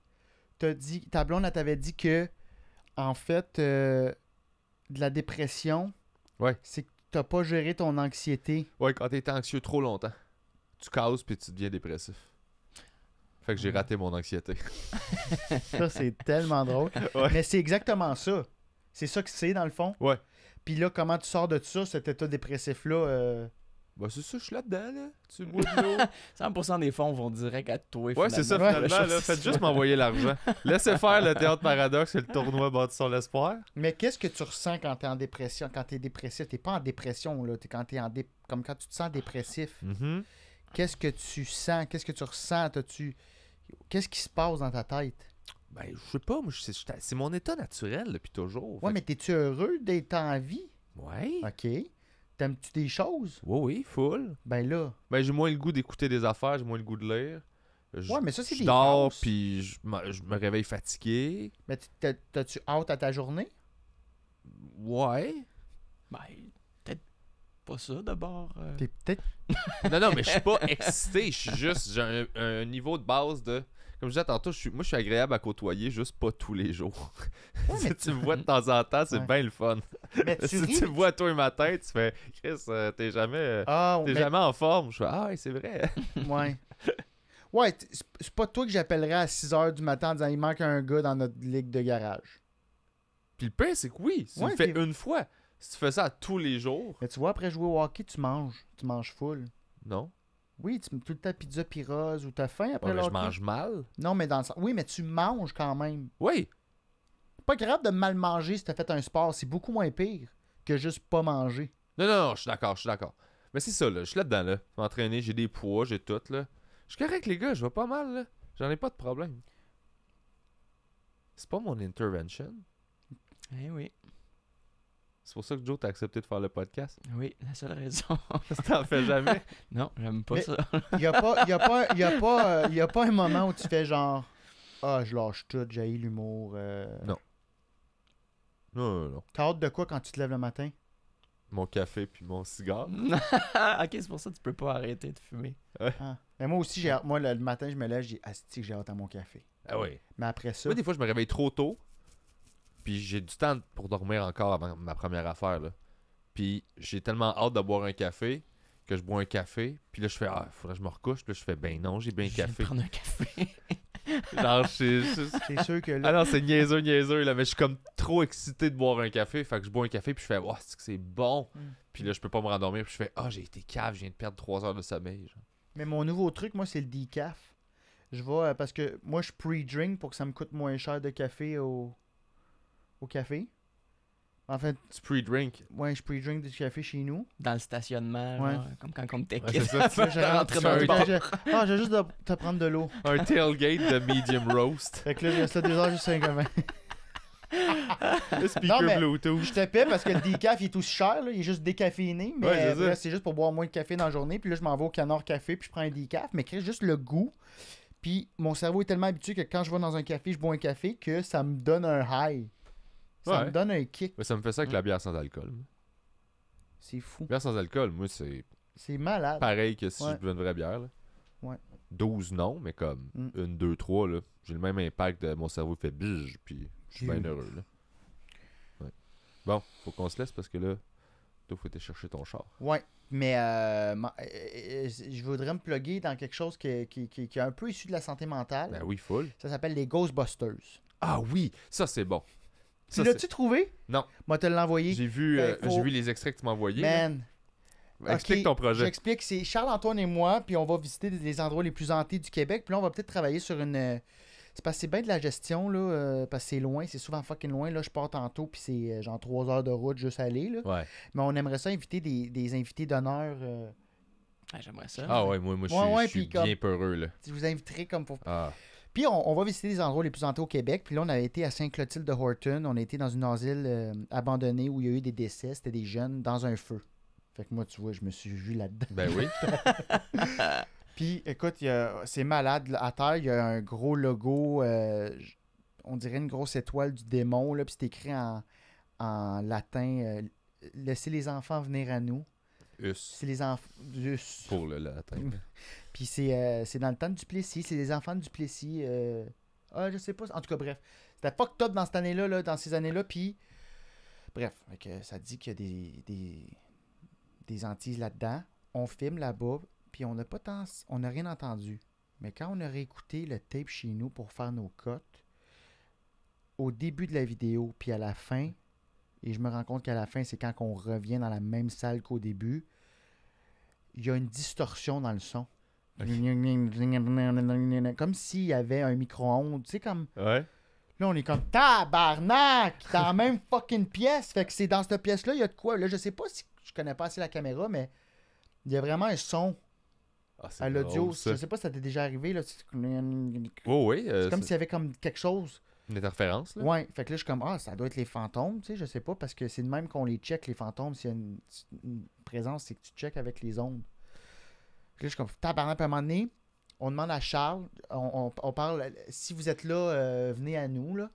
As dit, ta blonde, elle t'avait dit que, en fait, euh, de la dépression, ouais. c'est que t'as pas géré ton anxiété. Ouais, quand t'es anxieux trop longtemps, tu causes puis tu deviens dépressif. Fait que j'ai raté mon anxiété. ça, c'est tellement drôle. Mais c'est exactement ça. C'est ça que c'est, dans le fond. Ouais. Puis là, comment tu sors de ça, cet état dépressif-là? Euh, bah, c'est ça, je suis là-dedans, là. 100% des fonds vont direct à toi. Ouais, c'est ça, finalement. faites juste m'envoyer l'argent. Laissez faire le théâtre paradoxe et le tournoi son l'espoir. Mais qu'est-ce que tu ressens quand tu es en dépression Quand tu es dépressif, t'es pas en dépression, là. Es quand en Comme quand tu te sens dépressif. Mm-hmm. Qu'est-ce que tu sens Qu'est-ce que tu ressens tu Qu'est-ce qui se passe dans ta tête Ben, je sais pas. C'est mon état naturel depuis toujours. Ouais, mais t'es-tu heureux d'être en vie Ouais. OK. T'aimes-tu des choses? Oui, oui, full. Ben là. Ben j'ai moins le goût d'écouter des affaires, j'ai moins le goût de lire. ouais, mais ça, c'est des dors, puis je, me réveille fatigué. Mais t'as-tu hâte à ta journée? Ouais. Ben, peut-être pas ça d'abord. Euh. T'es peut-être. non, non, mais je suis pas excité. Je suis juste. J'ai un, niveau de base de comme je disais tantôt, je suis, moi je suis agréable à côtoyer, juste pas tous les jours. si tu me vois de temps en temps, c'est bien le fun. si tu me vois toi et matin, tu fais Chris, euh, t'es euh, ah, jamais, en forme. Je fais Ah, c'est vrai. ouais. Ouais, c'est pas toi que j'appellerais à 6 h du matin en disant il manque un gars dans notre ligue de garage. Puis le pain, c'est que oui, si tu le fais une fois, si tu fais ça tous les jours. Mais tu vois, après jouer au hockey, tu manges. Tu manges full. Non. Oui, tu mets tout le temps pizza pirose ou t'as faim après Je mange mal. Non, mais dans le sens. Oui, mais tu manges quand même. Oui. Pas grave de mal manger si t'as fait un sport. C'est beaucoup moins pire que juste pas manger. Non, non, non je suis d'accord, je suis d'accord. Mais c'est ça, là. Je suis là-dedans, là. Je m'entraîner, j'ai des poids, j'ai tout, là. Je suis correct, les gars, je vais pas mal, là. J'en ai pas de problème. C'est pas mon intervention. Eh oui. C'est pour ça que Joe, t'as accepté de faire le podcast. Oui, la seule raison. T'en fais jamais? non, j'aime pas ça. Il n'y a, pas, y a, pas, a, a pas un moment où tu fais genre Ah, je lâche tout, j'ai l'humour. Euh. Non. Non, non, non. T'as hâte de quoi quand tu te lèves le matin? Mon café puis mon cigare. ok, c'est pour ça que tu peux pas arrêter de fumer. Ah. Mais moi aussi, j'ai moi le, matin, je me lève, j'ai Asti, j'ai hâte à mon café. Ah oui. Mais après ça. Moi, des fois, je me réveille trop tôt. Puis j'ai du temps pour dormir encore avant ma première affaire. Puis j'ai tellement hâte de boire un café que je bois un café. Puis là, je fais, ah, faudrait que je me recouche. Puis là, je fais, ben non, j'ai bien café. Je prendre un café. c'est sûr que là. Ah non, c'est niaiseux, niaiseux, là. Mais je suis comme trop excité de boire un café. Fait que je bois un café, puis je fais, Wow, c'est que c'est bon. Mm. Puis là, je peux pas me rendormir. Puis je fais, ah, j'ai été cave, je viens de perdre trois heures de sommeil. Mais mon nouveau truc, moi, c'est le decaf. Je vois euh, parce que moi, je pre-drink pour que ça me coûte moins cher de café au café. En fait, tu pre-drink. Ouais, je pre-drink du café chez nous. Dans le stationnement, ouais. comme quand on me tech. Ouais, ça, je rentre dans Ah, j'ai juste de te prendre de l'eau. Un tailgate de medium roast. Fait que là, je reste là deux heures juste le speaker non, mais Bluetooth. Je te paie parce que le decaf, il est aussi cher, il est juste décaféiné, mais ouais, c'est juste pour boire moins de café dans la journée. Puis là, je m'en vais au canard café, puis je prends un decaf. mais crée juste le goût. Puis mon cerveau est tellement habitué que quand je vais dans un café, je bois un café que ça me donne un high. Ça me donne un kick. Mais ça me fait ça avec la hein? bière sans alcool. C'est fou. Bière sans alcool, moi, c'est. C'est malade. Pareil que si je buvais une vraie bière. Là. Ouais. 12 non, mais comme mm. une, deux, trois, là, j'ai le même impact de euh, mon cerveau fait bige, puis je suis bien heureux. Là. Bon, faut qu'on se laisse parce que là, toi, faut aller chercher ton char. Ouais, mais euh, euh, je voudrais me plugger dans quelque chose qui, qui, qui, est un peu issu de la santé mentale. Ben oui, full. Ça s'appelle les Ghostbusters. Ah oui, ça c'est bon. Tu l'as-tu trouvé? Non. Moi, te l'envoyé. J'ai vu, ben, euh, j'ai vu les extraits que tu m'as envoyés. Man. Ben, explique ton projet. J'explique. C'est Charles-Antoine et moi, puis on va visiter les endroits les plus hantés du Québec. Puis là, on va peut-être travailler sur une. Euh, c'est parce que c'est bien de la gestion, là, euh, parce que c'est loin, c'est souvent fucking loin. Là, je pars tantôt, puis c'est genre trois heures de route juste aller. Là. Ouais. Mais on aimerait ça inviter des, invités d'honneur. Ah, J'aimerais ça. Ah ouais, moi, moi je suis, bien peureux. Là. Je vous inviterai comme pour. Ah. Puis on, va visiter les endroits les plus hantés au Québec. Puis là, on avait été à Saint-Clotilde-de-Horton. On a été dans une asile euh, abandonnée où il y a eu des décès. C'était des jeunes dans un feu. Fait que moi, tu vois, je me suis vu là-dedans. Ben oui. Puis écoute, c'est malade. à terre, il y a un gros logo, euh, on dirait une grosse étoile du démon. Là, puis c'est écrit en, latin euh, Laissez les enfants venir à nous. Us. les Pour le latin. Puis euh, c'est dans le temps du Plessis, c'est des enfants du Plessis. Euh. ah, je sais pas. En tout cas, bref. C'était fucked top dans cette année-là, là, dans ces années-là. Puis, bref, ça dit qu'il y a des, des, des Antilles là-dedans. On filme là-bas, puis on n'a pas on n'a rien entendu. Mais quand on a réécouté le tape chez nous pour faire nos cotes, au début de la vidéo, puis à la fin, et je me rends compte qu'à la fin, c'est quand on revient dans la même salle qu'au début, il y a une distorsion dans le son. Comme s'il y avait un micro-ondes. Tu sais, comme. Là, on est comme tabarnak dans la même fucking pièce. Fait que c'est dans cette pièce-là, il y a de quoi. Là, je sais pas si je connais pas assez la caméra, mais il y a vraiment un son ah, à l'audio. Je sais pas si ça t'est déjà arrivé. Là. Euh, c'est comme s'il y avait comme quelque chose. Une interférence. Là. Ouais. Fait que là, je suis comme, ah, ça doit être les fantômes. Tu sais, je sais pas, parce que c'est de même qu'on les check, les fantômes. S'il y a une, une présence, c'est que tu check avec les ondes là, je comme, tabarnak, à un moment donné, on demande à Charles, on, on, parle, si vous êtes là, euh, venez à nous, là.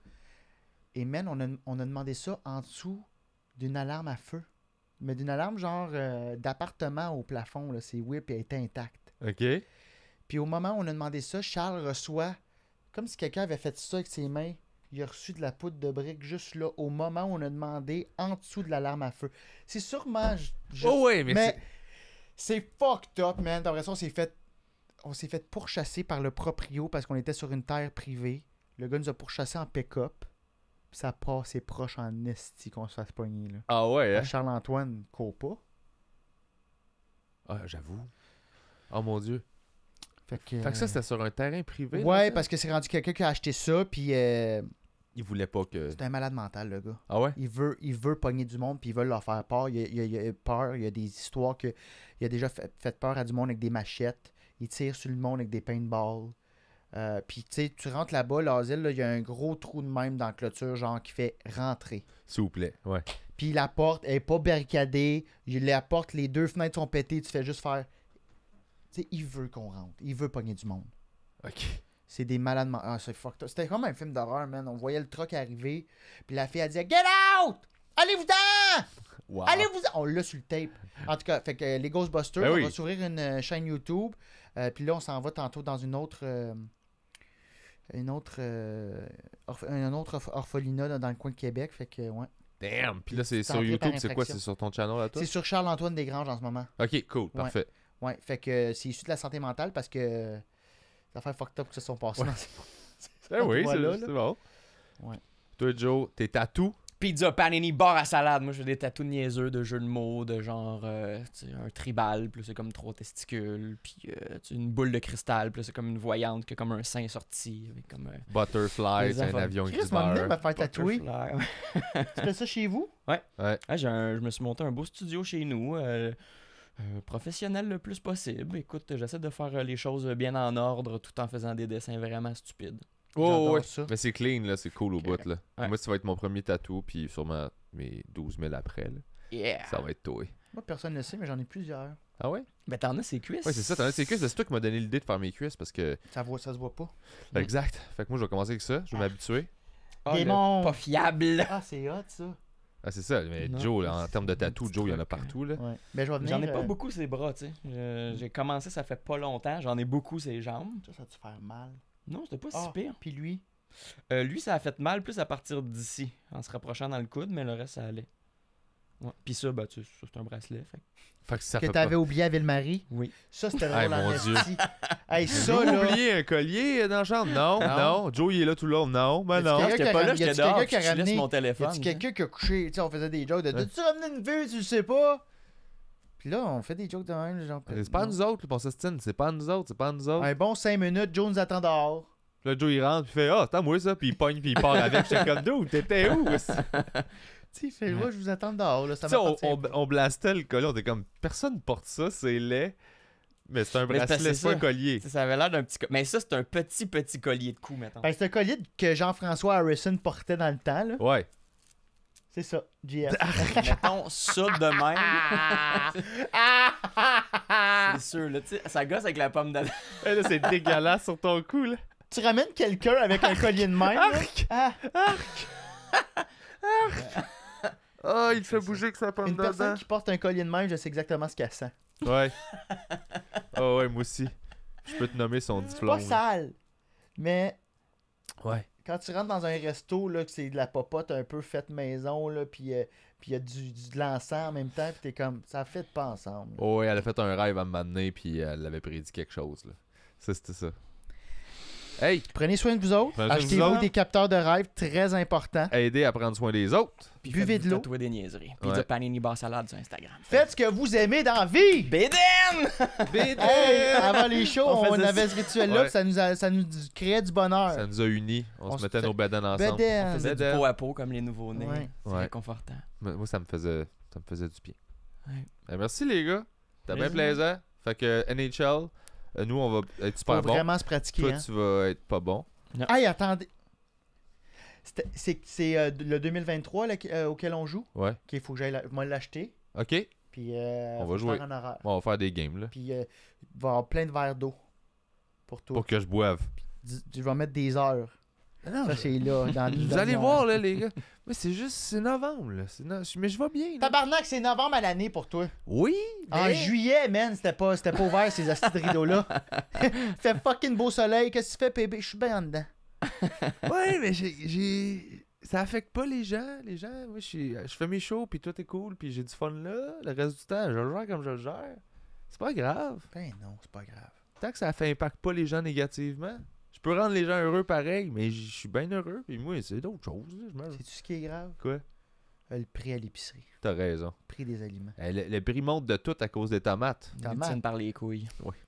Et même on a, demandé ça en dessous d'une alarme à feu. Mais d'une alarme genre euh, d'appartement au plafond, là, c'est whip et elle était intacte. OK. Puis au moment où on a demandé ça, Charles reçoit, comme si quelqu'un avait fait ça avec ses mains, il a reçu de la poudre de briques juste là, au moment où on a demandé en dessous de l'alarme à feu. C'est sûrement. oh oui, mais, mais c'est fucked up, man. T'as l'impression qu'on s'est fait, on s'est fait pourchasser par le proprio parce qu'on était sur une terre privée. Le gars nous a pourchassé en pick-up. Ça part ses proches en esti qu'on se fasse pogner. Là. Ah ouais, hein? Charles-Antoine copa Ah, j'avoue. Oh mon dieu. Fait que, ça, euh, c'était sur un terrain privé. Ouais, parce que c'est rendu quelqu'un qui a acheté ça, puis. Euh, il voulait pas que. C'est un malade mental, le gars. Ah ouais? Il veut, il veut pogner du monde, puis il veut leur faire peur. Il, il, a peur, il y a des histoires que. Il a déjà fait, peur à du monde avec des machettes. Il tire sur le monde avec des paintballs. Euh, puis tu sais, tu rentres là-bas, l'asile, il y a un gros trou de même dans la clôture, genre qui fait rentrer. S'il vous plaît, ouais. Puis la porte elle est pas barricadée. La porte, les deux fenêtres sont pétées, tu fais juste faire. Tu sais, il veut qu'on rentre. Il veut pogner du monde. OK. C'est des malades. Ah, c'est fucked C'était comme un film d'horreur, man. On voyait le truck arriver, puis la fille, a disait Get out Allez-vous-en Allez-vous-en On l'a sur le tape. En tout cas, fait que les Ghostbusters, ben on va s'ouvrir une euh, chaîne YouTube, euh, puis là, on s'en va tantôt dans une autre. Euh, une autre, un autre orphelinat dans le coin de Québec. Fait que, ouais. Damn! Puis là, c'est sur YouTube, c'est quoi? C'est sur ton channel là toi? C'est sur Charles-Antoine Desgranges en ce moment. Ok, cool, parfait. Ouais, fait que c'est issu de la santé mentale parce que affaires fucked up qui se sont passées. Ouais. Eh oui, c'est bon. Toi, Joe, t'es tatou. Pizza, panini, bar à salade. Moi, je fais des tatous niaiseux de jeux de mots, de genre euh, un tribal, plus c'est comme trois testicules, puis euh, une boule de cristal, plus c'est comme une voyante que comme un sein sorti. Avec comme, euh, Butterfly, c'est un avion qui se faire tatouer. tu fais ça chez vous? Ouais. Ah, je me suis monté un beau studio chez nous. Euh, professionnel le plus possible. Écoute, j'essaie de faire euh, les choses bien en ordre tout en faisant des dessins vraiment stupides. Oh, ouais. Mais c'est clean, là, c'est cool au bout. Là. Moi, ça va être mon premier tatou, puis sûrement mes 12 000 après. Là. Yeah. Ça va être toi. Moi, personne ne le sait, mais j'en ai plusieurs. Ah ouais? Mais t'en as ses cuisses. Ouais, c'est ça, t'en as ses cuisses. C'est toi qui m'as donné l'idée de faire mes cuisses parce que. Ça, voit, ça se voit pas. Exact. Fait que moi, je vais commencer avec ça. Je vais ah. m'habituer. Ah, Démon! Pas fiable! Ah, c'est hot ça! Ah, c'est ça. Mais Joe, en termes de tatou, Joe, il y en a hein. partout. Là. Ben, j'en ai pas euh, beaucoup ses bras, tu sais. j'ai commencé, ça fait pas longtemps. J'en ai beaucoup ses jambes. Ça, ça te fait mal. Non, c'était pas si ah, pire. Puis lui euh, Lui, ça a fait mal plus à partir d'ici, en se rapprochant dans le coude, mais le reste, ça allait. Pis Puis ça, ben, tu ça, c'est un bracelet. Fait. Fait que t'avais oublié à Ville-Marie. Oui. Ça, c'était vraiment Hey, en Dieu. ça, là. oublié un collier euh, dans la chambre. Non, non, Joe, il est là tout le long. Non, ben non. Je y quelqu'un qui a je laisse mon a-tu quelqu'un qui a couché? Tu sais, on faisait des jokes de tu ramener une vue, tu sais pas? Puis là, on fait des jokes de même, genre. C'est pas à nous autres, le s'estime. C'est pas nous autres, c'est pas nous autres. Un bon 5 minutes, Joe nous attend dehors. Là, Joe, il rentre, puis il fait Ah, c'est moi ça. Puis il pogne, puis il part avec. J'étais comme T'étais où parti, fais-moi, je vous attends dehors. on, on, on, blastait le collier, on était comme, personne porte ça, c'est laid. Mais c'est un bracelet, c'est un collier. Ça avait l'air d'un petit Mais ça, c'est un petit, petit collier de cou, maintenant. c'est un collier que Jean-François Harrison portait dans le temps. Là. Ouais. C'est ça, GF. Mettons ça de même. c'est sûr, là, ça gosse avec la pomme d'Adam. hey, là, c'est dégueulasse sur ton cou, là. Tu ramènes quelqu'un avec un collier de même. Arc! Ah! Arc! Arc! Arc! Ah, il fait bouger que ça pomme Une personne qui porte un collier de main je sais exactement ce qu'elle sent. Ouais. Ah ouais, moi aussi. Je peux te nommer son diplôme. pas sale, mais... Ouais. Quand tu rentres dans un resto, là, que c'est de la popote un peu faite maison, là, puis euh, y a du, de l'encens en même temps, puis t'es comme, ça fait pas ensemble. ouais, elle a fait un rêve à m'amener, puis elle avait prédit quelque chose, Ça, c'était ça. Hey. Prenez soin de vous autres. Achetez-vous des capteurs de rêve très importants. Aidez à prendre soin des autres. Puis Buvez de l'eau. des niaiseries. Puis de panini bar salade sur Instagram. Faites ce que vous aimez dans la vie. Beden! avant les shows, on, avait ce rituel-là. Ça, nous créait du bonheur. Ça nous a unis. On, se mettait nos bédaines ensemble. On faisait du à peau comme les nouveaux-nés. Ouais. C'est réconfortant. Moi, ça me faisait, ça me faisait du pied. Ben, merci les gars. T'as bien plaisant. Fait que NHL, euh, nous, on va être super Faut bon. vraiment se pratiquer. Hein. tu vas être pas bon. ah Hey, attendez. C'est euh, le 2023 euh, auquel on joue. Ouais. Qu'il faut que j'aille l'acheter. OK. Puis on va jouer. on va faire des games. Là. Puis il va y avoir plein de verres d'eau pour tout Pour que je boive. tu vas mettre des heures. Non, c'est là. Dans vous allez voir, là, les gars. Mais c'est juste, c'est novembre, là. Mais je vais bien. Tabarnak, c'est novembre à l'année pour toi. Oui. En juillet, man, c'était pas, ouvert, ces astis de rideaux-là. c'était fucking beau soleil. Qu'est-ce que tu fais, bébé? Je suis bien en dedans. Oui mais j'ai. Ça affecte pas les gens. Les gens, moi, je fais mes shows, puis tout est cool, puis j'ai du fun là. Le reste du temps, je le gère comme je le gère. C'est pas grave. Ben non, c'est pas grave. Tant que ça fait impact pas les gens négativement peux rendre les gens heureux pareil, mais je suis bien heureux. Puis moi, c'est d'autres choses. C'est tu ce qui est grave. Quoi? Euh, le prix à l'épicerie. T'as raison. Le prix des aliments. Eh, le, prix monte de tout à cause des tomates. Tomates. par les couilles. Oui.